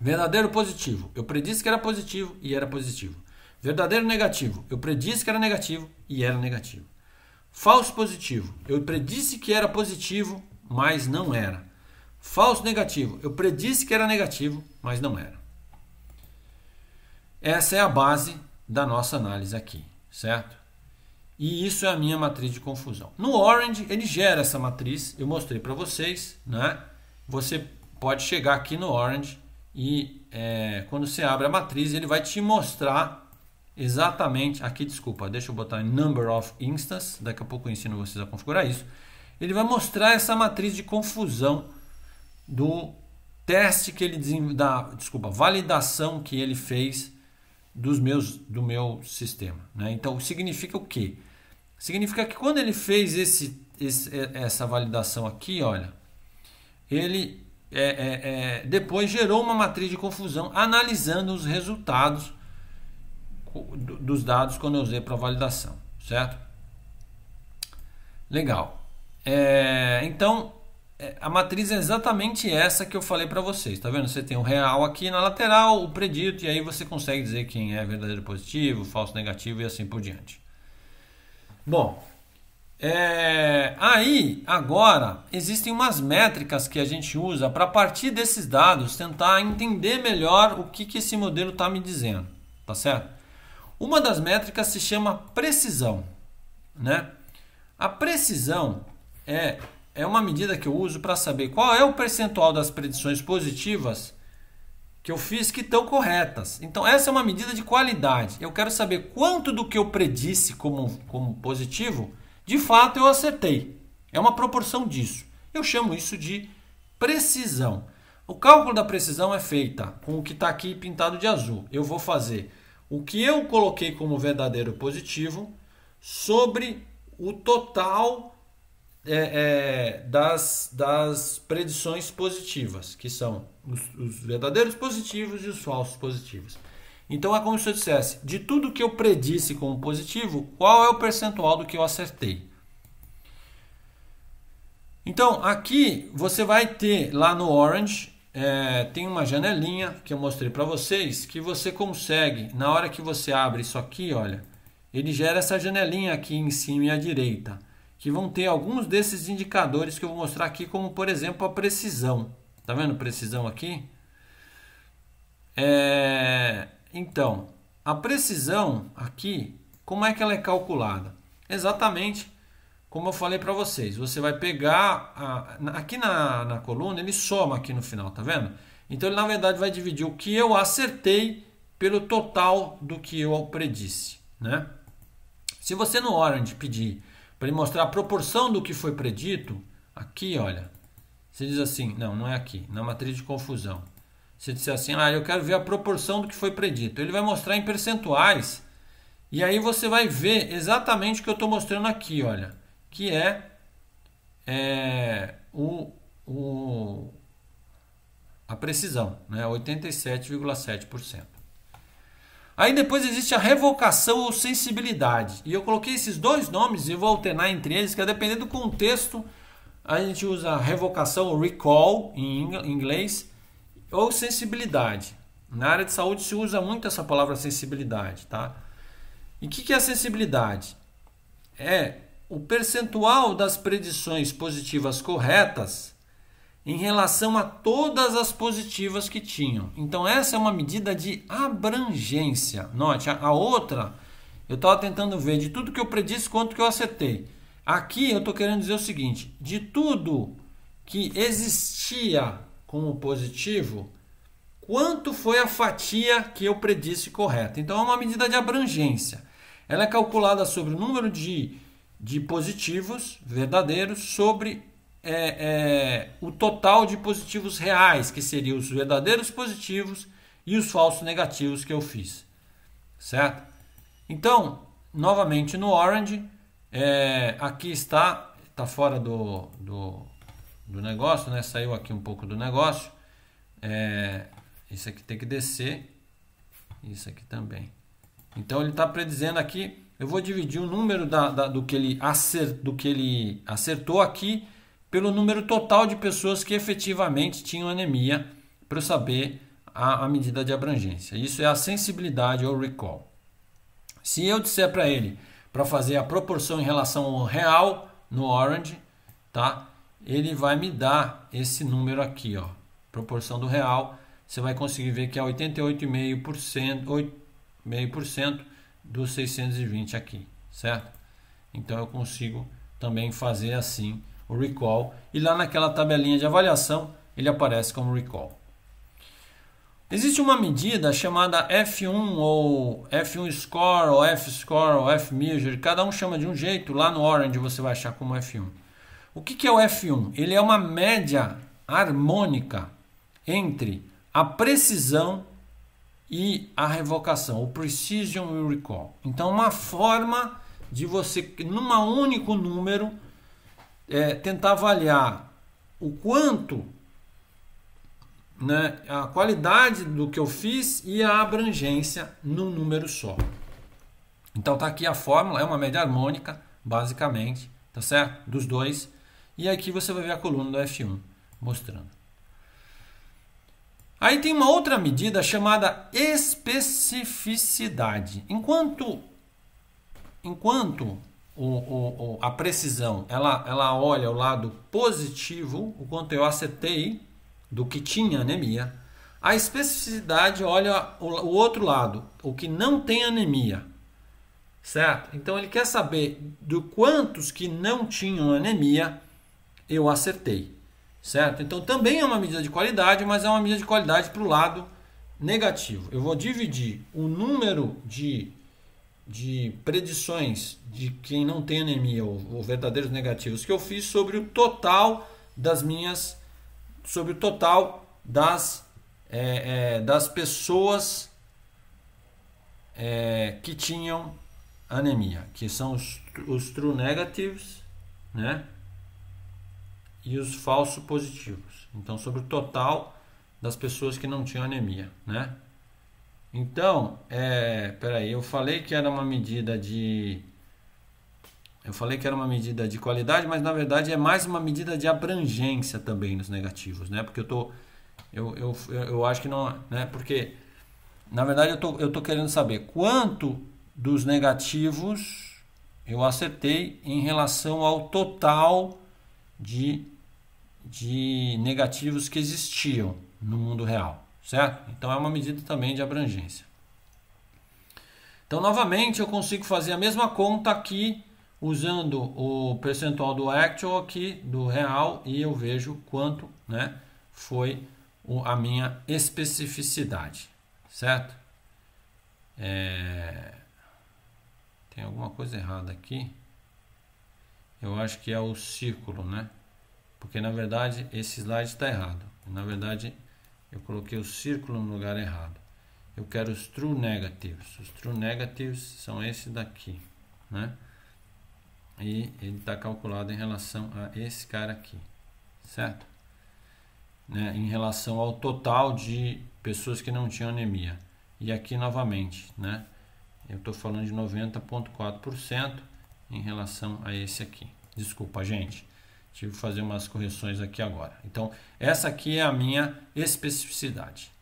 Verdadeiro positivo. Eu predisse que era positivo e era positivo. Verdadeiro negativo. Eu predisse que era negativo e era negativo. Falso positivo. Eu predisse que era positivo, mas não era. Falso negativo. Eu predisse que era negativo, mas não era. Essa é a base da nossa análise aqui, certo? E isso é a minha matriz de confusão. No Orange, ele gera essa matriz, eu mostrei para vocês, né? Você pode chegar aqui no Orange e é, quando você abre a matriz, ele vai te mostrar exatamente. Aqui, desculpa, deixa eu botar em Number of Instance, daqui a pouco eu ensino vocês a configurar isso. Ele vai mostrar essa matriz de confusão do teste que ele da desculpa validação que ele fez dos meus do meu sistema né? então significa o quê Significa que quando ele fez esse, esse essa validação aqui, olha, ele é, é, é, depois gerou uma matriz de confusão analisando os resultados dos dados quando eu usei para validação, certo? Legal. É, então, é, a matriz é exatamente essa que eu falei para vocês, tá vendo? Você tem o real aqui na lateral, o predito, e aí você consegue dizer quem é verdadeiro positivo, falso negativo e assim por diante. Bom, é, aí agora existem umas métricas que a gente usa para partir desses dados tentar entender melhor o que, que esse modelo está me dizendo, tá certo? Uma das métricas se chama precisão, né? A precisão é, é uma medida que eu uso para saber qual é o percentual das predições positivas que eu fiz que estão corretas. Então, essa é uma medida de qualidade. Eu quero saber quanto do que eu predisse como, como positivo, de fato eu acertei. É uma proporção disso. Eu chamo isso de precisão. O cálculo da precisão é feita com o que está aqui pintado de azul. Eu vou fazer o que eu coloquei como verdadeiro positivo sobre o total é, é, das, das predições positivas, que são os, os, verdadeiros positivos e os falsos positivos. Então é como se eu dissesse: de tudo que eu predisse como positivo, qual é o percentual do que eu acertei? Então aqui você vai ter lá no Orange. É, tem uma janelinha que eu mostrei para vocês que você consegue, na hora que você abre isso aqui, olha, ele gera essa janelinha aqui em cima e à direita que vão ter alguns desses indicadores que eu vou mostrar aqui, como por exemplo a precisão. Tá vendo precisão aqui? É... Então, a precisão aqui, como é que ela é calculada? Exatamente como eu falei para vocês. Você vai pegar a... aqui na, na coluna, ele soma aqui no final, tá vendo? Então ele na verdade vai dividir o que eu acertei pelo total do que eu predisse, né? Se você no Orange pedir para ele mostrar a proporção do que foi predito, aqui, olha, você diz assim, não, não é aqui, na matriz de confusão. Você disser assim, ah, eu quero ver a proporção do que foi predito. Ele vai mostrar em percentuais. E aí você vai ver exatamente o que eu estou mostrando aqui, olha, que é, é o, o, a precisão, né? 87,7%. Aí depois existe a revocação ou sensibilidade. E eu coloquei esses dois nomes e vou alternar entre eles, que é dependendo do contexto, a gente usa revocação ou recall em inglês ou sensibilidade. Na área de saúde se usa muito essa palavra sensibilidade, tá? E o que, que é a sensibilidade? É o percentual das predições positivas corretas em relação a todas as positivas que tinham. Então, essa é uma medida de abrangência. Note, a, outra, eu estava tentando ver de tudo que eu predisse quanto que eu acertei. Aqui eu estou querendo dizer o seguinte: de tudo que existia como positivo, quanto foi a fatia que eu predisse correta. Então, é uma medida de abrangência. Ela é calculada sobre o número de, de positivos verdadeiros sobre é, é, o total de positivos reais, que seriam os verdadeiros positivos e os falsos negativos que eu fiz, certo? Então, novamente no Orange, é, aqui está, está fora do, do, do, negócio, né? saiu aqui um pouco do negócio, isso é, aqui tem que descer, isso aqui também. Então ele está predizendo aqui, eu vou dividir o número da, da, do, que ele acert, do que ele acertou aqui pelo número total de pessoas que efetivamente tinham anemia para saber a, a medida de abrangência. Isso é a sensibilidade ou recall. Se eu disser para ele para fazer a proporção em relação ao real no orange, tá? Ele vai me dar esse número aqui, ó. Proporção do real, você vai conseguir ver que é 88,5%, 8,5% dos 620 aqui, certo? Então eu consigo também fazer assim o recall, e lá naquela tabelinha de avaliação ele aparece como recall. Existe uma medida chamada F1 ou F1 score ou F score ou F measure, cada um chama de um jeito, lá no Orange você vai achar como F1. O que, é o F1? Ele é uma média harmônica entre a precisão e a revocação, o precision e o recall. Então, uma forma de você, numa único número, é, tentar avaliar o quanto, né, a qualidade do que eu fiz e a abrangência num número só. Então tá aqui a fórmula, é uma média harmônica, basicamente, tá certo? Dos dois. E aqui você vai ver a coluna do F1 mostrando. Aí tem uma outra medida chamada especificidade. Enquanto enquanto o, o, a precisão, ela, ela olha o lado positivo, o quanto eu acertei do que tinha anemia. A especificidade olha o, o outro lado, o que não tem anemia. Certo? Então ele quer saber do quantos que não tinham anemia eu acertei. Certo? Então também é uma medida de qualidade, mas é uma medida de qualidade para o lado negativo. Eu vou dividir o número de de predições de quem não tem anemia ou, ou, verdadeiros negativos que eu fiz sobre o total das minhas sobre o total das é, é, das pessoas é, que tinham anemia que são os, os true negatives né e os falsos positivos então sobre o total das pessoas que não tinham anemia né então, é, peraí, eu falei que era uma medida de. Eu falei que era uma medida de qualidade, mas na verdade é mais uma medida de abrangência também nos negativos, né? Porque eu tô. Eu, eu, eu acho que não. Né? Porque, na verdade, eu tô, eu tô querendo saber quanto dos negativos eu acertei em relação ao total de, de negativos que existiam no mundo real certo? Então é uma medida também de abrangência. Então, novamente, eu consigo fazer a mesma conta aqui, usando o percentual do actual aqui, do real, e eu vejo quanto né, foi a minha especificidade, certo? É... Tem alguma coisa errada aqui. Eu acho que é o círculo, né? Porque, na verdade, esse slide está errado. Na verdade, eu coloquei o círculo no lugar errado. Eu quero os true negatives. Os true negatives são esse daqui, né? E ele está calculado em relação a esse cara aqui, certo? Né? Em relação ao total de pessoas que não tinham anemia. E aqui novamente, né? Eu estou falando de 90,4% em relação a esse aqui. Desculpa, gente. Tive que fazer umas correções aqui agora. Então, essa aqui é a minha especificidade.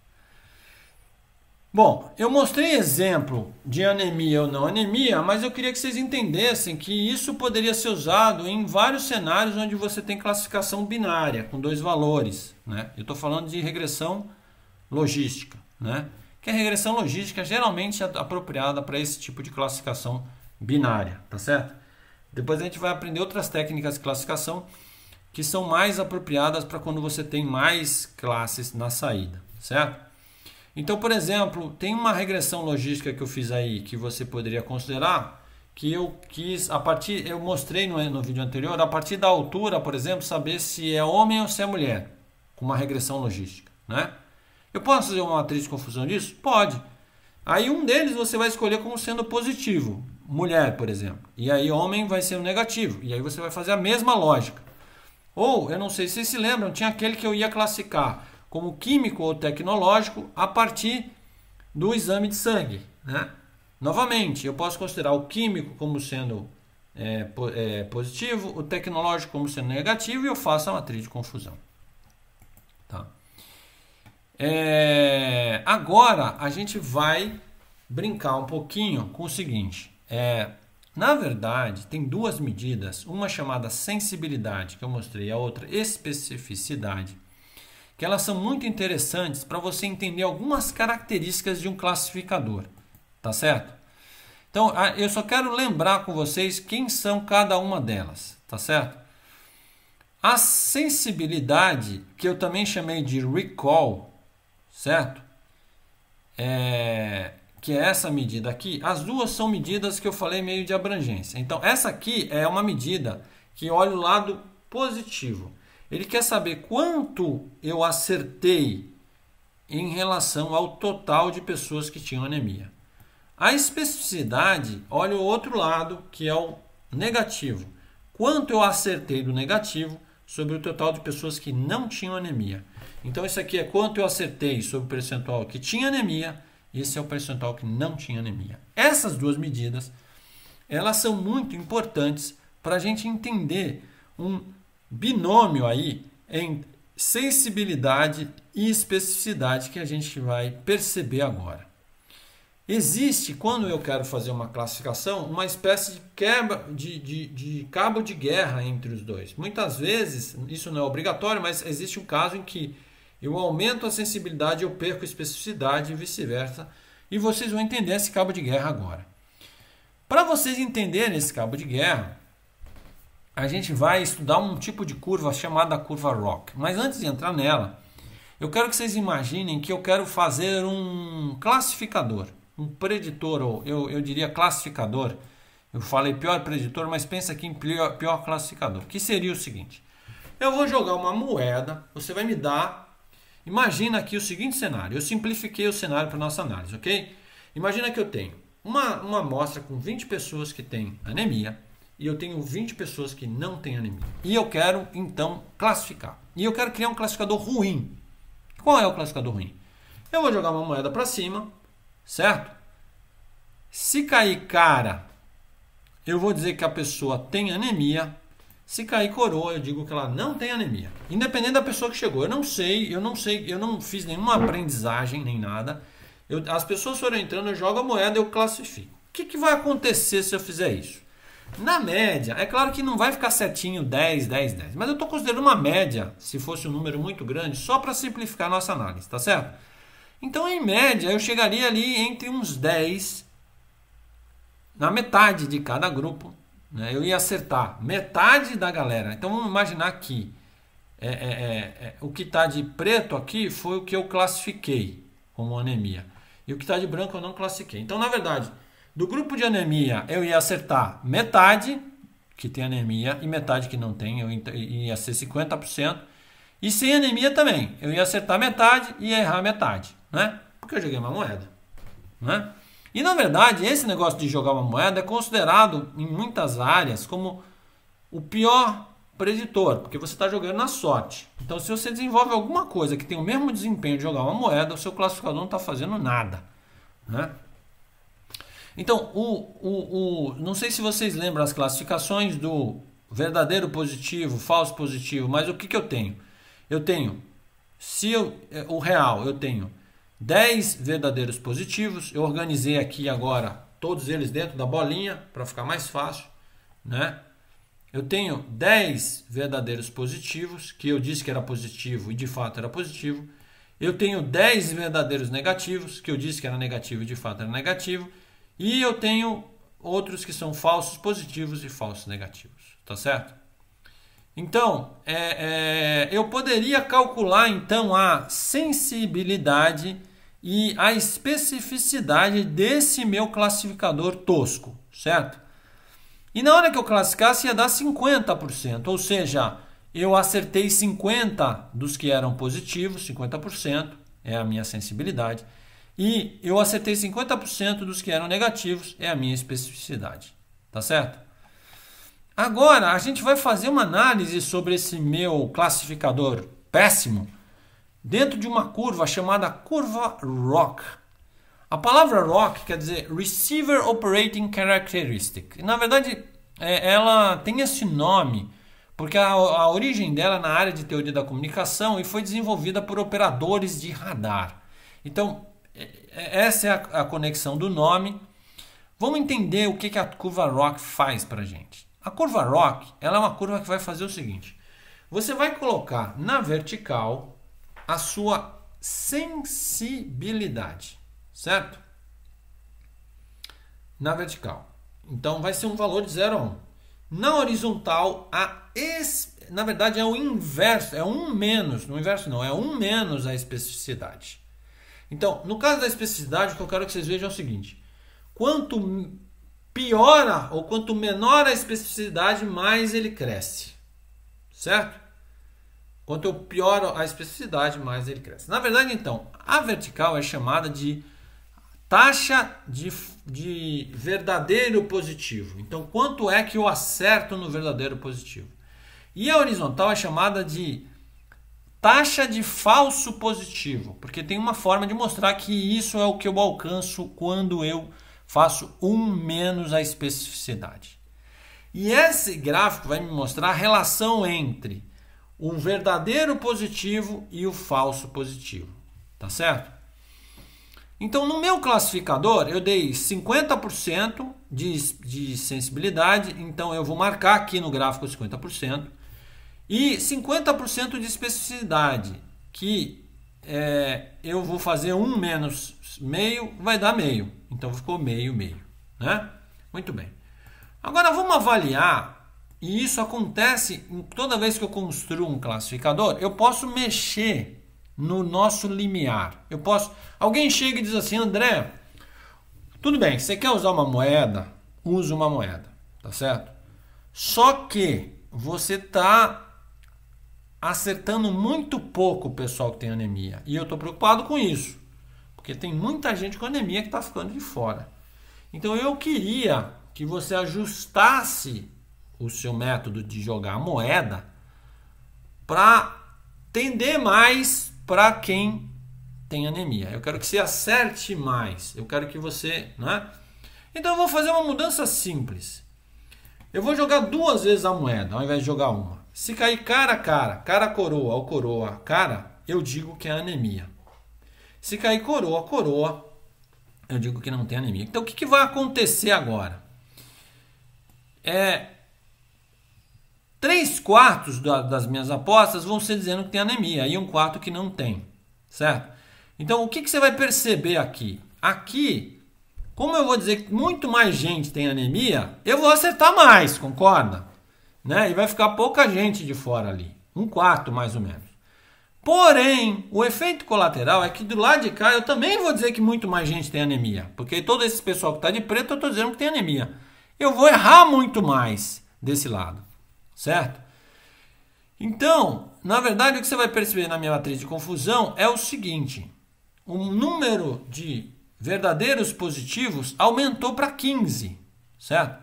Bom, eu mostrei exemplo de anemia ou não anemia, mas eu queria que vocês entendessem que isso poderia ser usado em vários cenários onde você tem classificação binária, com dois valores. Né? Eu estou falando de regressão logística, né? que a regressão logística geralmente é apropriada para esse tipo de classificação binária, tá certo? Depois a gente vai aprender outras técnicas de classificação que são mais apropriadas para quando você tem mais classes na saída, certo? Então, por exemplo, tem uma regressão logística que eu fiz aí que você poderia considerar, que eu quis a partir, eu mostrei no, no vídeo anterior, a partir da altura, por exemplo, saber se é homem ou se é mulher, com uma regressão logística, né? Eu posso fazer uma matriz de confusão disso? Pode. Aí um deles você vai escolher como sendo positivo, mulher, por exemplo. E aí homem vai ser o negativo. E aí você vai fazer a mesma lógica. Ou, eu não sei se vocês se lembram, tinha aquele que eu ia classificar como químico ou tecnológico a partir do exame de sangue. Né? Novamente, eu posso considerar o químico como sendo é, é, positivo, o tecnológico como sendo negativo e eu faço a matriz de confusão. Tá? É, agora a gente vai brincar um pouquinho com o seguinte. É, na verdade, tem duas medidas, uma chamada sensibilidade, que eu mostrei, a outra especificidade, que elas são muito interessantes para você entender algumas características de um classificador, tá certo? Então, ah, eu só quero lembrar com vocês quem são cada uma delas, tá certo? A sensibilidade, que eu também chamei de recall, certo? É, que é essa medida aqui, as duas são medidas que eu falei meio de abrangência. Então, essa aqui é uma medida que olha o lado positivo. Ele quer saber quanto eu acertei em relação ao total de pessoas que tinham anemia. A especificidade olha o outro lado, que é o negativo. Quanto eu acertei do negativo sobre o total de pessoas que não tinham anemia. Então, isso aqui é quanto eu acertei sobre o percentual que tinha anemia esse é o percentual que não tinha anemia. Essas duas medidas, elas são muito importantes para a gente entender um binômio aí em sensibilidade e especificidade que a gente vai perceber agora. Existe, quando eu quero fazer uma classificação, uma espécie de, quebra, de, de, de, cabo de guerra entre os dois. Muitas vezes, isso não é obrigatório, mas existe um caso em que eu aumento a sensibilidade, eu perco a especificidade e vice-versa. E vocês vão entender esse cabo de guerra agora. Para vocês entenderem esse cabo de guerra, a gente vai estudar um tipo de curva chamada curva Rock. Mas antes de entrar nela, eu quero que vocês imaginem que eu quero fazer um classificador, um preditor, ou eu, eu diria classificador. Eu falei pior preditor, mas pensa aqui em pior, pior classificador, que seria o seguinte: eu vou jogar uma moeda, você vai me dar Imagina aqui o seguinte cenário. Eu simplifiquei o cenário para nossa análise, ok? Imagina que eu tenho uma, uma amostra com 20 pessoas que têm anemia e eu tenho 20 pessoas que não têm anemia. E eu quero, então, classificar. E eu quero criar um classificador ruim. Qual é o classificador ruim? Eu vou jogar uma moeda para cima, certo? Se cair cara, eu vou dizer que a pessoa tem anemia se cair coroa, eu digo que ela não tem anemia. Independente da pessoa que chegou. Eu não sei, eu não sei, eu não fiz nenhuma aprendizagem nem nada. Eu, as pessoas foram entrando, eu jogo a moeda, eu classifico. O que, que vai acontecer se eu fizer isso? Na média, é claro que não vai ficar certinho 10, 10, 10, mas eu estou considerando uma média, se fosse um número muito grande, só para simplificar nossa análise, tá certo? Então, em média, eu chegaria ali entre uns 10, na metade de cada grupo, né? Eu ia acertar metade da galera. Então vamos imaginar que é, é, é, é o que está de preto aqui foi o que eu classifiquei como anemia. E o que está de branco eu não classifiquei. Então, na verdade, do grupo de anemia eu ia acertar metade que tem anemia e metade que não tem, eu ia ser 50%. E sem anemia também, eu ia acertar metade e errar metade, né? Porque eu joguei uma moeda, né? E na verdade, esse negócio de jogar uma moeda é considerado em muitas áreas como o pior preditor, porque você está jogando na sorte. Então, se você desenvolve alguma coisa que tem o mesmo desempenho de jogar uma moeda, o seu classificador não está fazendo nada. Né? Então, o, o, o, não sei se vocês lembram as classificações do verdadeiro positivo, falso positivo, mas o que, que eu tenho? Eu tenho, se eu, é, o real, eu tenho 10 verdadeiros positivos. Eu organizei aqui agora todos eles dentro da bolinha para ficar mais fácil, né? Eu tenho 10 verdadeiros positivos, que eu disse que era positivo e de fato era positivo. Eu tenho 10 verdadeiros negativos, que eu disse que era negativo e de fato era negativo. E eu tenho outros que são falsos positivos e falsos negativos, tá certo? Então, é, é, eu poderia calcular então a sensibilidade e a especificidade desse meu classificador tosco, certo? E na hora que eu classificasse ia dar 50%, ou seja, eu acertei 50 dos que eram positivos, 50% é a minha sensibilidade, e eu acertei 50% dos que eram negativos, é a minha especificidade, tá certo? Agora a gente vai fazer uma análise sobre esse meu classificador péssimo dentro de uma curva chamada curva ROC. A palavra ROC quer dizer Receiver Operating Characteristic. Na verdade, é, ela tem esse nome porque a, a origem dela é na área de teoria da comunicação e foi desenvolvida por operadores de radar. Então, é, é, essa é a, a conexão do nome. Vamos entender o que, que a curva ROC faz para gente. A curva Rock ela é uma curva que vai fazer o seguinte: você vai colocar na vertical a sua sensibilidade, certo? Na vertical. Então vai ser um valor de 0 a 1. Um. Na horizontal, a es... na verdade é o inverso, é um menos, no inverso não, é um menos a especificidade. Então, no caso da especificidade, o que eu quero que vocês vejam é o seguinte: quanto piora, ou quanto menor a especificidade, mais ele cresce. Certo? Quanto eu pioro a especificidade, mais ele cresce. Na verdade, então, a vertical é chamada de taxa de, de verdadeiro positivo. Então, quanto é que eu acerto no verdadeiro positivo? E a horizontal é chamada de taxa de falso positivo, porque tem uma forma de mostrar que isso é o que eu alcanço quando eu faço 1 menos a especificidade. E esse gráfico vai me mostrar a relação entre um verdadeiro positivo e o falso positivo, tá certo? Então, no meu classificador, eu dei 50% de, de sensibilidade, então eu vou marcar aqui no gráfico 50%, e 50% de especificidade, que é, eu vou fazer 1 menos meio, vai dar meio. Então ficou meio, meio. Né? Muito bem. Agora vamos avaliar, e isso acontece toda vez que eu construo um classificador, eu posso mexer no nosso limiar. Eu posso. Alguém chega e diz assim, André, tudo bem, você quer usar uma moeda? Usa uma moeda, tá certo? Só que você está acertando muito pouco o pessoal que tem anemia. E eu estou preocupado com isso porque tem muita gente com anemia que está ficando de fora. Então eu queria que você ajustasse o seu método de jogar a moeda para tender mais para quem tem anemia. Eu quero que você acerte mais. Eu quero que você, né? Então eu vou fazer uma mudança simples. Eu vou jogar duas vezes a moeda, ao invés de jogar uma. Se cair cara a cara, cara a coroa ou coroa cara, eu digo que é anemia. Se cair coroa, coroa, eu digo que não tem anemia. Então o que, que vai acontecer agora? É, três quartos da, das minhas apostas vão ser dizendo que tem anemia e um quarto que não tem, certo? Então o que, que você vai perceber aqui? Aqui, como eu vou dizer que muito mais gente tem anemia, eu vou acertar mais, concorda? Né? E vai ficar pouca gente de fora ali, um quarto mais ou menos. Porém, o efeito colateral é que do lado de cá eu também vou dizer que muito mais gente tem anemia. Porque todo esse pessoal que está de preto, eu estou dizendo que tem anemia. Eu vou errar muito mais desse lado, certo? Então, na verdade, o que você vai perceber na minha matriz de confusão é o seguinte: o número de verdadeiros positivos aumentou para 15, certo?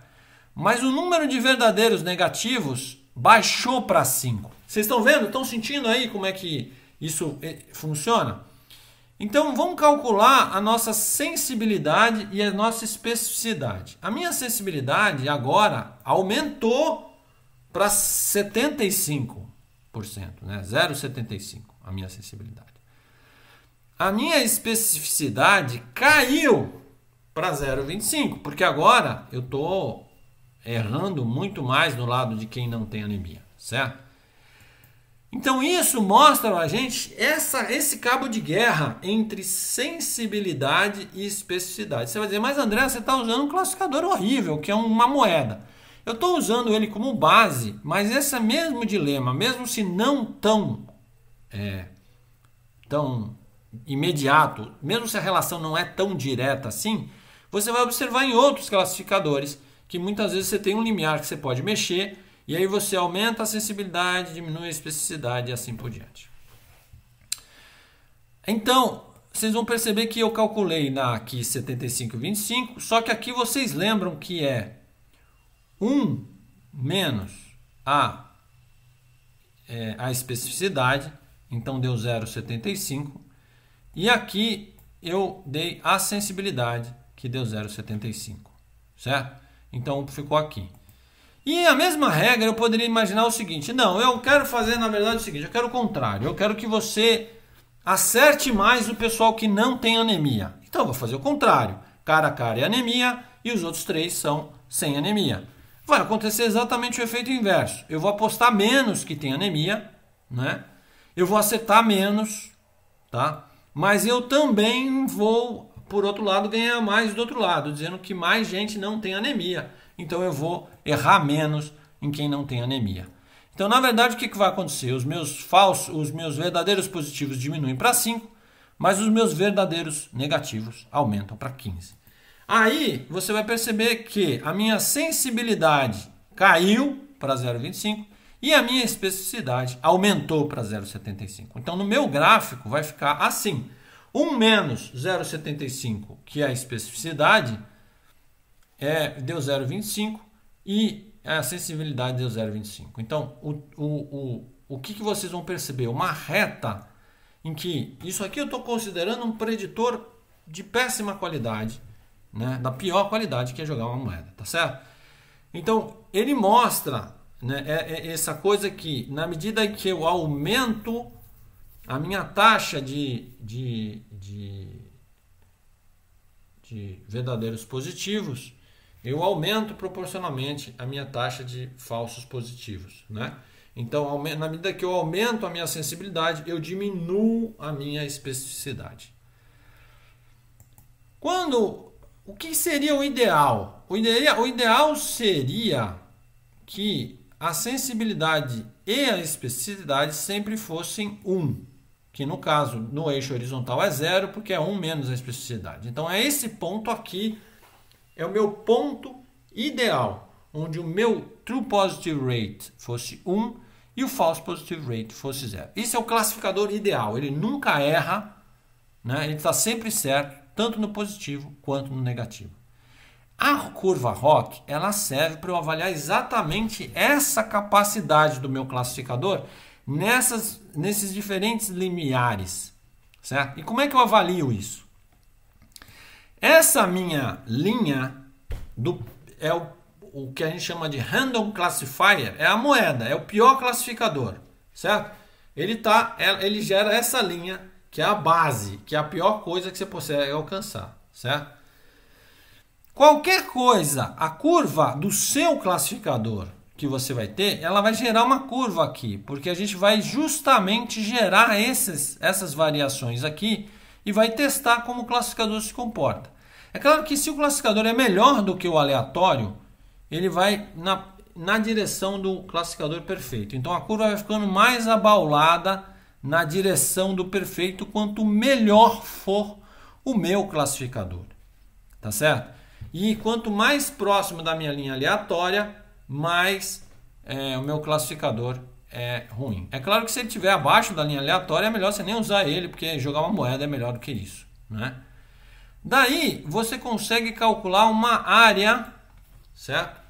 Mas o número de verdadeiros negativos baixou para 5. Vocês estão vendo? Estão sentindo aí como é que isso eh, funciona? Então vamos calcular a nossa sensibilidade e a nossa especificidade. A minha sensibilidade agora aumentou para 75%, né? 0,75 a minha sensibilidade. A minha especificidade caiu para 0,25, porque agora eu estou errando muito mais no lado de quem não tem anemia, certo? Então isso mostra a gente essa, esse cabo de guerra entre sensibilidade e especificidade. Você vai dizer, mas André, você está usando um classificador horrível, que é uma moeda. Eu estou usando ele como base, mas esse é mesmo dilema, mesmo se não tão, é, tão imediato, mesmo se a relação não é tão direta assim, você vai observar em outros classificadores que muitas vezes você tem um limiar que você pode mexer e aí você aumenta a sensibilidade, diminui a especificidade e assim por diante. Então, vocês vão perceber que eu calculei na aqui 75,25, só que aqui vocês lembram que é 1 menos a, é, a especificidade, então deu 0,75. E aqui eu dei a sensibilidade, que deu 0,75, certo? Então ficou aqui. E a mesma regra eu poderia imaginar o seguinte: não, eu quero fazer na verdade o seguinte, eu quero o contrário, eu quero que você acerte mais o pessoal que não tem anemia. Então eu vou fazer o contrário: cara a cara é anemia e os outros três são sem anemia. Vai acontecer exatamente o efeito inverso. Eu vou apostar menos que tem anemia, né? Eu vou acertar menos, tá? Mas eu também vou, por outro lado, ganhar mais do outro lado, dizendo que mais gente não tem anemia então eu vou errar menos em quem não tem anemia. Então, na verdade, o que, que vai acontecer? Os meus falsos, os meus verdadeiros positivos diminuem para 5, mas os meus verdadeiros negativos aumentam para 15. Aí você vai perceber que a minha sensibilidade caiu para 0,25 e a minha especificidade aumentou para 0,75. Então, no meu gráfico vai ficar assim: 1 menos 0,75, que é a especificidade, é, deu 0,25 e a sensibilidade deu 0,25. Então, o, o, o, o que, que vocês vão perceber? Uma reta em que isso aqui eu estou considerando um preditor de péssima qualidade, né? da pior qualidade que é jogar uma moeda, tá certo? Então, ele mostra né, é, é essa coisa que, na medida que eu aumento a minha taxa de, de, de, de verdadeiros positivos, eu aumento proporcionalmente a minha taxa de falsos positivos, né? Então, na medida que eu aumento a minha sensibilidade, eu diminuo a minha especificidade. Quando o que seria o ideal? O, ideal o ideal seria que a sensibilidade e a especificidade sempre fossem 1, que no caso no eixo horizontal é 0, porque é 1 menos a especificidade. Então é esse ponto aqui é o meu ponto ideal, onde o meu true positive rate fosse 1 e o false positive rate fosse 0. Isso é o classificador ideal, ele nunca erra, né? ele está sempre certo, tanto no positivo quanto no negativo. A curva ROC ela serve para eu avaliar exatamente essa capacidade do meu classificador nessas, nesses diferentes limiares, certo? E como é que eu avalio isso? Essa minha linha do, é o, o que a gente chama de Random Classifier, é a moeda, é o pior classificador, certo? Ele, tá, é, ele gera essa linha que é a base, que é a pior coisa que você consegue alcançar, certo? Qualquer coisa, a curva do seu classificador que você vai ter, ela vai gerar uma curva aqui, porque a gente vai justamente gerar esses, essas variações aqui e vai testar como o classificador se comporta. É claro que se o classificador é melhor do que o aleatório, ele vai na, na direção do classificador perfeito. Então a curva vai ficando mais abaulada na direção do perfeito quanto melhor for o meu classificador. Tá certo? E quanto mais próximo da minha linha aleatória, mais é, o meu classificador é ruim. É claro que se ele estiver abaixo da linha aleatória, é melhor você nem usar ele, porque jogar uma moeda é melhor do que isso. Né? Daí você consegue calcular uma área, certo?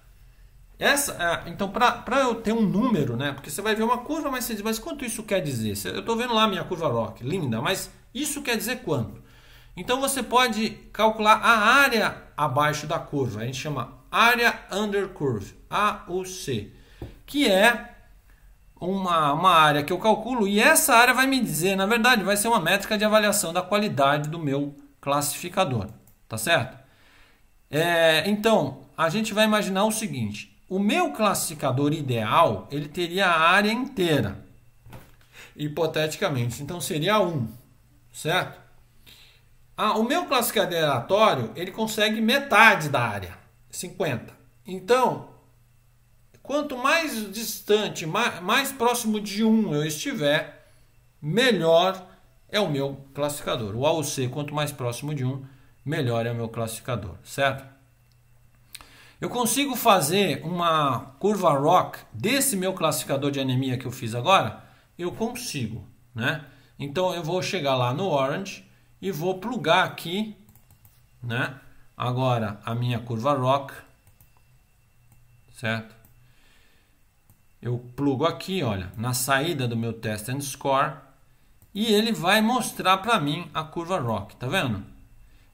Essa, é, então, para eu ter um número, né? Porque você vai ver uma curva, mas você diz, mas quanto isso quer dizer? Eu estou vendo lá a minha curva rock, linda, mas isso quer dizer quanto? Então você pode calcular a área abaixo da curva, a gente chama área under curve, AUC, que é uma, uma área que eu calculo e essa área vai me dizer, na verdade, vai ser uma métrica de avaliação da qualidade do meu classificador, tá certo? É, então, a gente vai imaginar o seguinte, o meu classificador ideal, ele teria a área inteira, hipoteticamente, então seria 1, certo? Ah, o meu classificador aleatório, ele consegue metade da área, 50. Então, Quanto mais distante, mais próximo de 1 eu estiver, melhor é o meu classificador. O AUC, quanto mais próximo de 1, melhor é o meu classificador, certo? Eu consigo fazer uma curva rock desse meu classificador de anemia que eu fiz agora? Eu consigo, né? Então eu vou chegar lá no orange e vou plugar aqui, né? Agora a minha curva rock, certo? Eu plugo aqui, olha, na saída do meu test and score e ele vai mostrar para mim a curva ROC, tá vendo?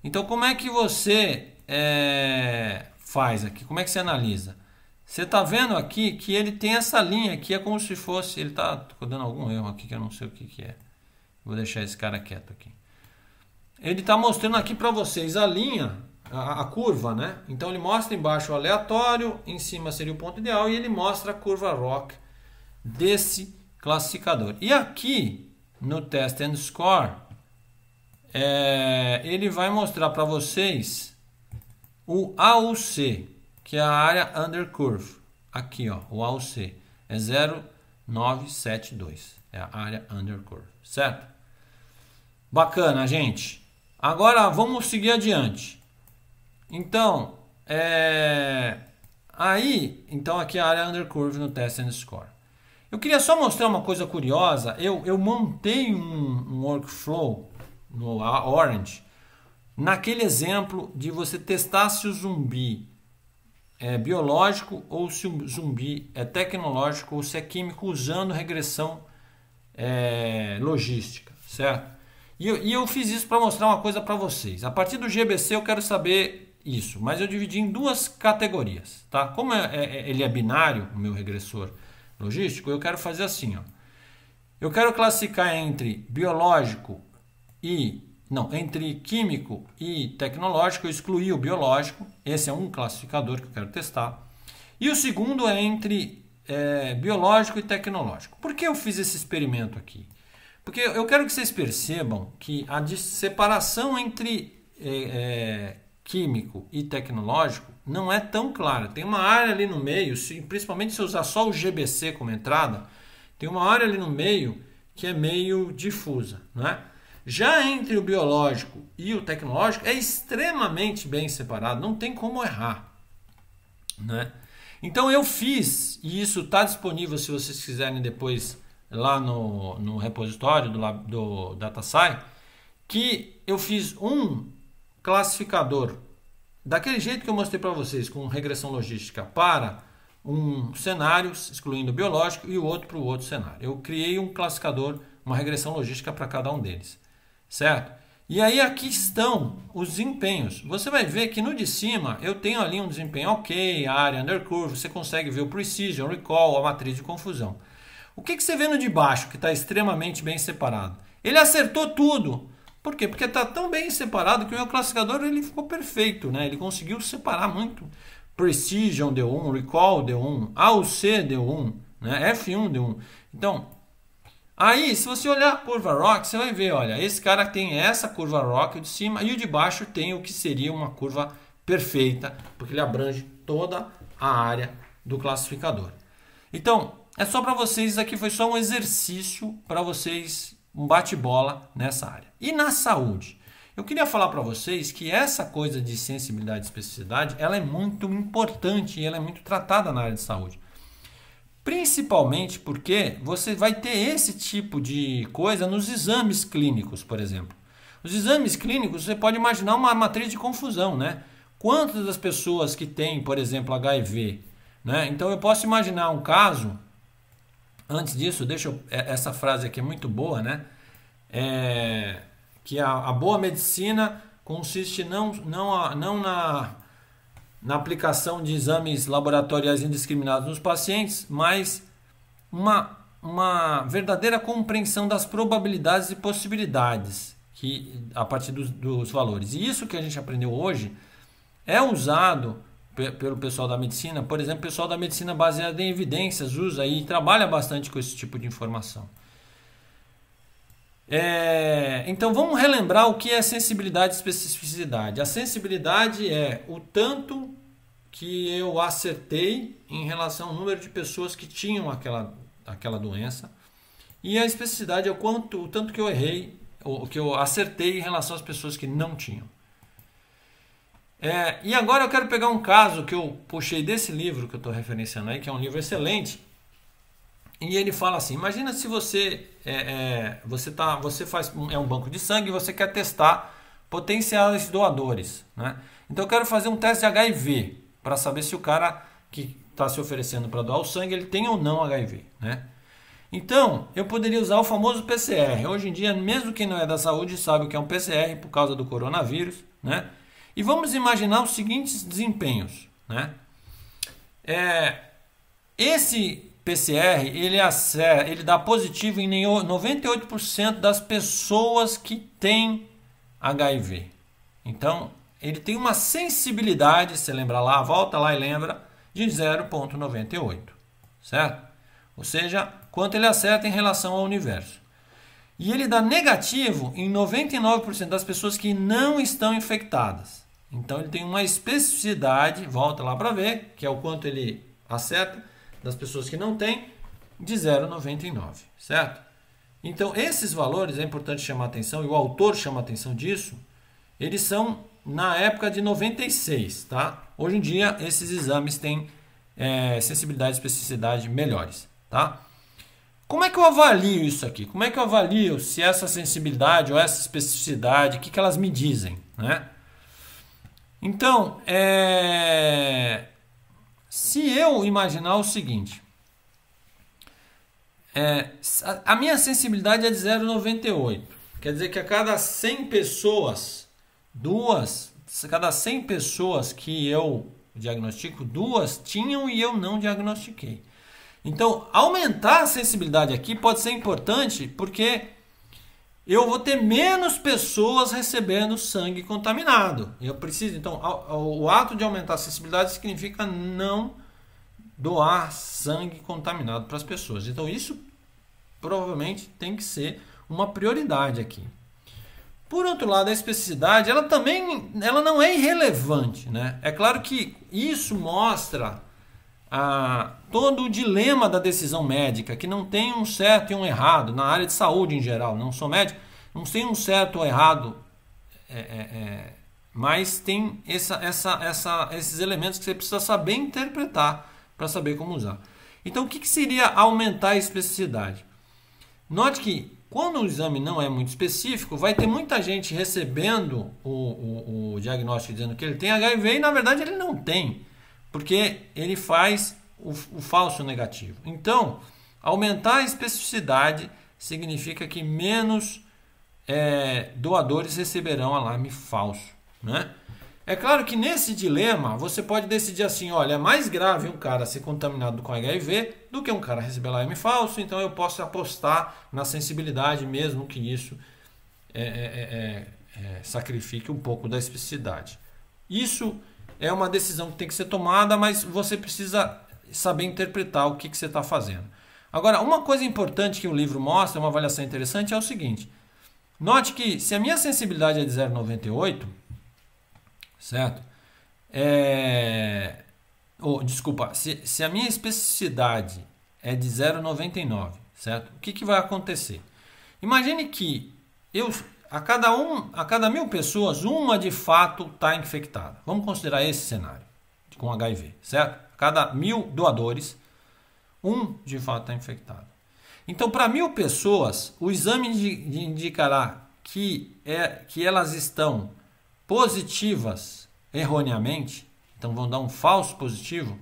Então como é que você é, faz aqui? Como é que você analisa? Você está vendo aqui que ele tem essa linha aqui, é como se fosse, ele tá dando algum erro aqui que eu não sei o que, que é. Vou deixar esse cara quieto aqui. Ele está mostrando aqui para vocês a linha a, curva, né? Então ele mostra embaixo o aleatório, em cima seria o ponto ideal e ele mostra a curva rock desse classificador. E aqui no test and score é, ele vai mostrar para vocês o AUC, que é a área under curve. Aqui, ó, o AUC é 0972, é a área under curve, certo? Bacana, gente. Agora vamos seguir adiante. Então, é... aí, então aqui a área under curve no test and score. Eu queria só mostrar uma coisa curiosa. Eu, eu montei um, um workflow no Orange naquele exemplo de você testar se o zumbi é biológico ou se o zumbi é tecnológico ou se é químico usando regressão é, logística, certo? E eu, e eu fiz isso para mostrar uma coisa para vocês. A partir do GBC eu quero saber isso, mas eu dividi em duas categorias, tá? Como é, é, é, ele é binário, o meu regressor logístico, eu quero fazer assim, ó. Eu quero classificar entre biológico e não, entre químico e tecnológico, eu excluí o biológico. Esse é um classificador que eu quero testar. E o segundo é entre é, biológico e tecnológico. Por que eu fiz esse experimento aqui? Porque eu quero que vocês percebam que a separação entre é, é, químico e tecnológico não é tão clara. Tem uma área ali no meio, se, principalmente se usar só o GBC como entrada, tem uma área ali no meio que é meio difusa. Né? Já entre o biológico e o tecnológico é extremamente bem separado, não tem como errar. Né? Então eu fiz, e isso está disponível se vocês quiserem depois lá no, no repositório do, do DataSci, que eu fiz um classificador daquele jeito que eu mostrei para vocês, com regressão logística para um cenário, excluindo o biológico, e o outro para o outro cenário. Eu criei um classificador, uma regressão logística para cada um deles, certo? E aí aqui estão os desempenhos. Você vai ver que no de cima eu tenho ali um desempenho ok, área, é undercurve, você consegue ver o precision, recall, a matriz de confusão. O que, que você vê no de baixo, que está extremamente bem separado? Ele acertou tudo, por quê? Porque está tão bem separado que o classificador ele ficou perfeito, né? Ele conseguiu separar muito. Precision deu 1, um, Recall deu 1, um, AUC deu 1, um, né? F1 deu 1. Então, aí se você olhar a curva rock, você vai ver, olha, esse cara tem essa curva rock de cima e o de baixo tem o que seria uma curva perfeita, porque ele abrange toda a área do classificador. Então, é só para vocês, aqui foi só um exercício para vocês, um bate-bola nessa área. E na saúde? Eu queria falar para vocês que essa coisa de sensibilidade e especificidade, ela é muito importante e ela é muito tratada na área de saúde. Principalmente porque você vai ter esse tipo de coisa nos exames clínicos, por exemplo. Os exames clínicos, você pode imaginar uma matriz de confusão, né? Quantas das pessoas que têm, por exemplo, HIV, né? Então eu posso imaginar um caso. Antes disso, deixa eu, é, essa frase aqui é muito boa, né? É, que a, a boa medicina consiste não, não, não na, na aplicação de exames laboratoriais indiscriminados nos pacientes, mas uma, uma verdadeira compreensão das probabilidades e possibilidades que, a partir dos, dos valores. E isso que a gente aprendeu hoje é usado pelo pessoal da medicina, por exemplo, o pessoal da medicina baseada em evidências usa e trabalha bastante com esse tipo de informação. É, então vamos relembrar o que é sensibilidade e especificidade. A sensibilidade é o tanto que eu acertei em relação ao número de pessoas que tinham aquela, aquela doença. E a especificidade é o quanto, o tanto que eu errei, o que eu acertei em relação às pessoas que não tinham. É, e agora eu quero pegar um caso que eu puxei desse livro que eu estou referenciando aí, que é um livro excelente, e ele fala assim: imagina se você é, é, você tá você faz é um banco de sangue e você quer testar potenciais doadores, né? Então eu quero fazer um teste de HIV para saber se o cara que está se oferecendo para doar o sangue ele tem ou não HIV, né? Então eu poderia usar o famoso PCR. Hoje em dia mesmo quem não é da saúde sabe o que é um PCR por causa do coronavírus, né? E vamos imaginar os seguintes desempenhos, né? É, esse PCR ele, acerta, ele dá positivo em 98% das pessoas que têm HIV. Então, ele tem uma sensibilidade, você lembra lá, volta lá e lembra, de 0,98, certo? Ou seja, quanto ele acerta em relação ao universo. E ele dá negativo em 99% das pessoas que não estão infectadas. Então ele tem uma especificidade, volta lá para ver, que é o quanto ele acerta, das pessoas que não têm, de 0,99, certo? Então, esses valores, é importante chamar atenção, e o autor chama atenção disso, eles são na época de 96, tá? Hoje em dia, esses exames têm é, sensibilidade e especificidade melhores, tá? Como é que eu avalio isso aqui? Como é que eu avalio se essa sensibilidade ou essa especificidade, o que, que elas me dizem, né? Então, é... Se eu imaginar o seguinte, é, a minha sensibilidade é de 0,98. Quer dizer que a cada 100 pessoas, duas, cada 100 pessoas que eu diagnostico, duas tinham e eu não diagnostiquei. Então, aumentar a sensibilidade aqui pode ser importante porque eu vou ter menos pessoas recebendo sangue contaminado. Eu preciso, então, o ato de aumentar a acessibilidade significa não doar sangue contaminado para as pessoas. Então, isso provavelmente tem que ser uma prioridade aqui. Por outro lado, a especificidade, ela também, ela não é irrelevante, né? É claro que isso mostra a, todo o dilema da decisão médica, que não tem um certo e um errado, na área de saúde em geral, não sou médico, não tem um certo ou errado, é, é, é, mas tem essa, essa, essa, esses elementos que você precisa saber interpretar para saber como usar. Então, o que, que seria aumentar a especificidade? Note que quando o exame não é muito específico, vai ter muita gente recebendo o, o, o diagnóstico dizendo que ele tem HIV e na verdade ele não tem, porque ele faz o, o falso negativo. Então, aumentar a especificidade significa que menos é, doadores receberão alarme falso. Né? É claro que nesse dilema você pode decidir assim: olha, é mais grave um cara ser contaminado com HIV do que um cara receber alarme falso, então eu posso apostar na sensibilidade, mesmo que isso é é, é, é, é, sacrifique um pouco da especificidade. Isso é uma decisão que tem que ser tomada, mas você precisa saber interpretar o que, que você está fazendo. Agora, uma coisa importante que o livro mostra, uma avaliação interessante, é o seguinte. Note que se a minha sensibilidade é de 0,98, certo? É... Oh, desculpa, se, se a minha especificidade é de 0,99, certo? O que, que vai acontecer? Imagine que eu, a, cada um, a cada mil pessoas, uma de fato está infectada. Vamos considerar esse cenário com HIV, certo? cada mil doadores, um de fato está infectado. Então, para mil pessoas, o exame indicará que, é, que elas estão positivas erroneamente, então vão dar um falso positivo,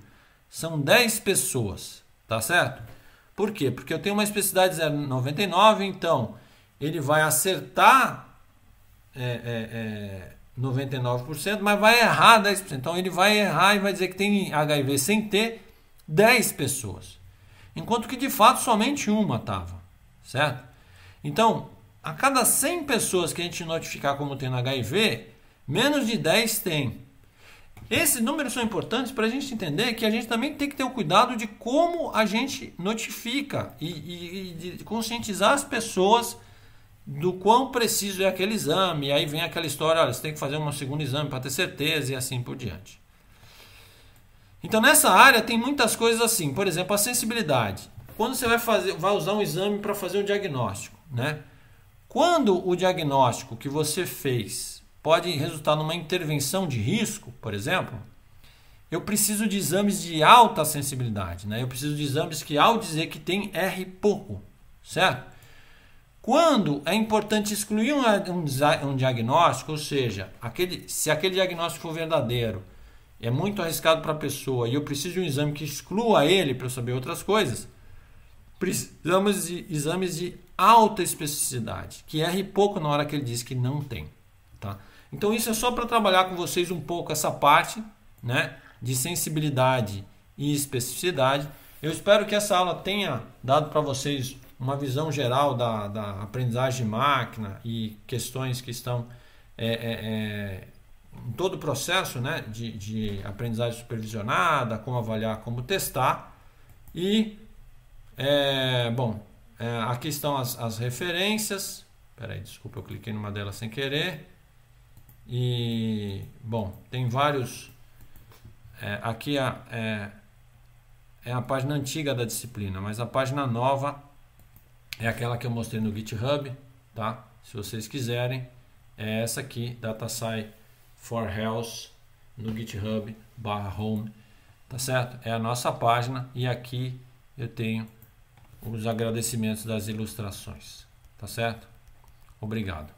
são 10 pessoas, tá certo? Por quê? Porque eu tenho uma especificidade 0,99, então ele vai acertar é, é, é 99%, mas vai errar 10%. Então ele vai errar e vai dizer que tem HIV sem ter 10 pessoas. Enquanto que de fato somente uma estava, certo? Então, a cada 100 pessoas que a gente notificar como tendo HIV, menos de 10 tem. Esses números são importantes para a gente entender que a gente também tem que ter o cuidado de como a gente notifica e, e, e de conscientizar as pessoas do quão preciso é aquele exame. E aí vem aquela história, olha, você tem que fazer um segundo exame para ter certeza e assim por diante. Então nessa área tem muitas coisas assim, por exemplo, a sensibilidade. Quando você vai fazer, vai usar um exame para fazer um diagnóstico, né? Quando o diagnóstico que você fez pode resultar numa intervenção de risco, por exemplo, eu preciso de exames de alta sensibilidade, né? Eu preciso de exames que ao dizer que tem R pouco, certo? Quando é importante excluir um, um, um diagnóstico, ou seja, aquele, se aquele diagnóstico for verdadeiro, é muito arriscado para a pessoa e eu preciso de um exame que exclua ele para eu saber outras coisas, precisamos de exames de alta especificidade, que erre pouco na hora que ele diz que não tem. Tá? Então isso é só para trabalhar com vocês um pouco essa parte né, de sensibilidade e especificidade. Eu espero que essa aula tenha dado para vocês uma visão geral da, da aprendizagem de máquina e questões que estão é, é, é, em todo o processo né, de, de, aprendizagem supervisionada, como avaliar, como testar. E, é, bom, é, aqui estão as, as referências. Peraí, desculpa, eu cliquei numa delas sem querer. E, bom, tem vários. É, aqui a, é, é a página antiga da disciplina, mas a página nova é aquela que eu mostrei no GitHub, tá? Se vocês quiserem, é essa aqui, DataSci for Health no GitHub barra home, tá certo? É a nossa página e aqui eu tenho os agradecimentos das ilustrações, tá certo? Obrigado.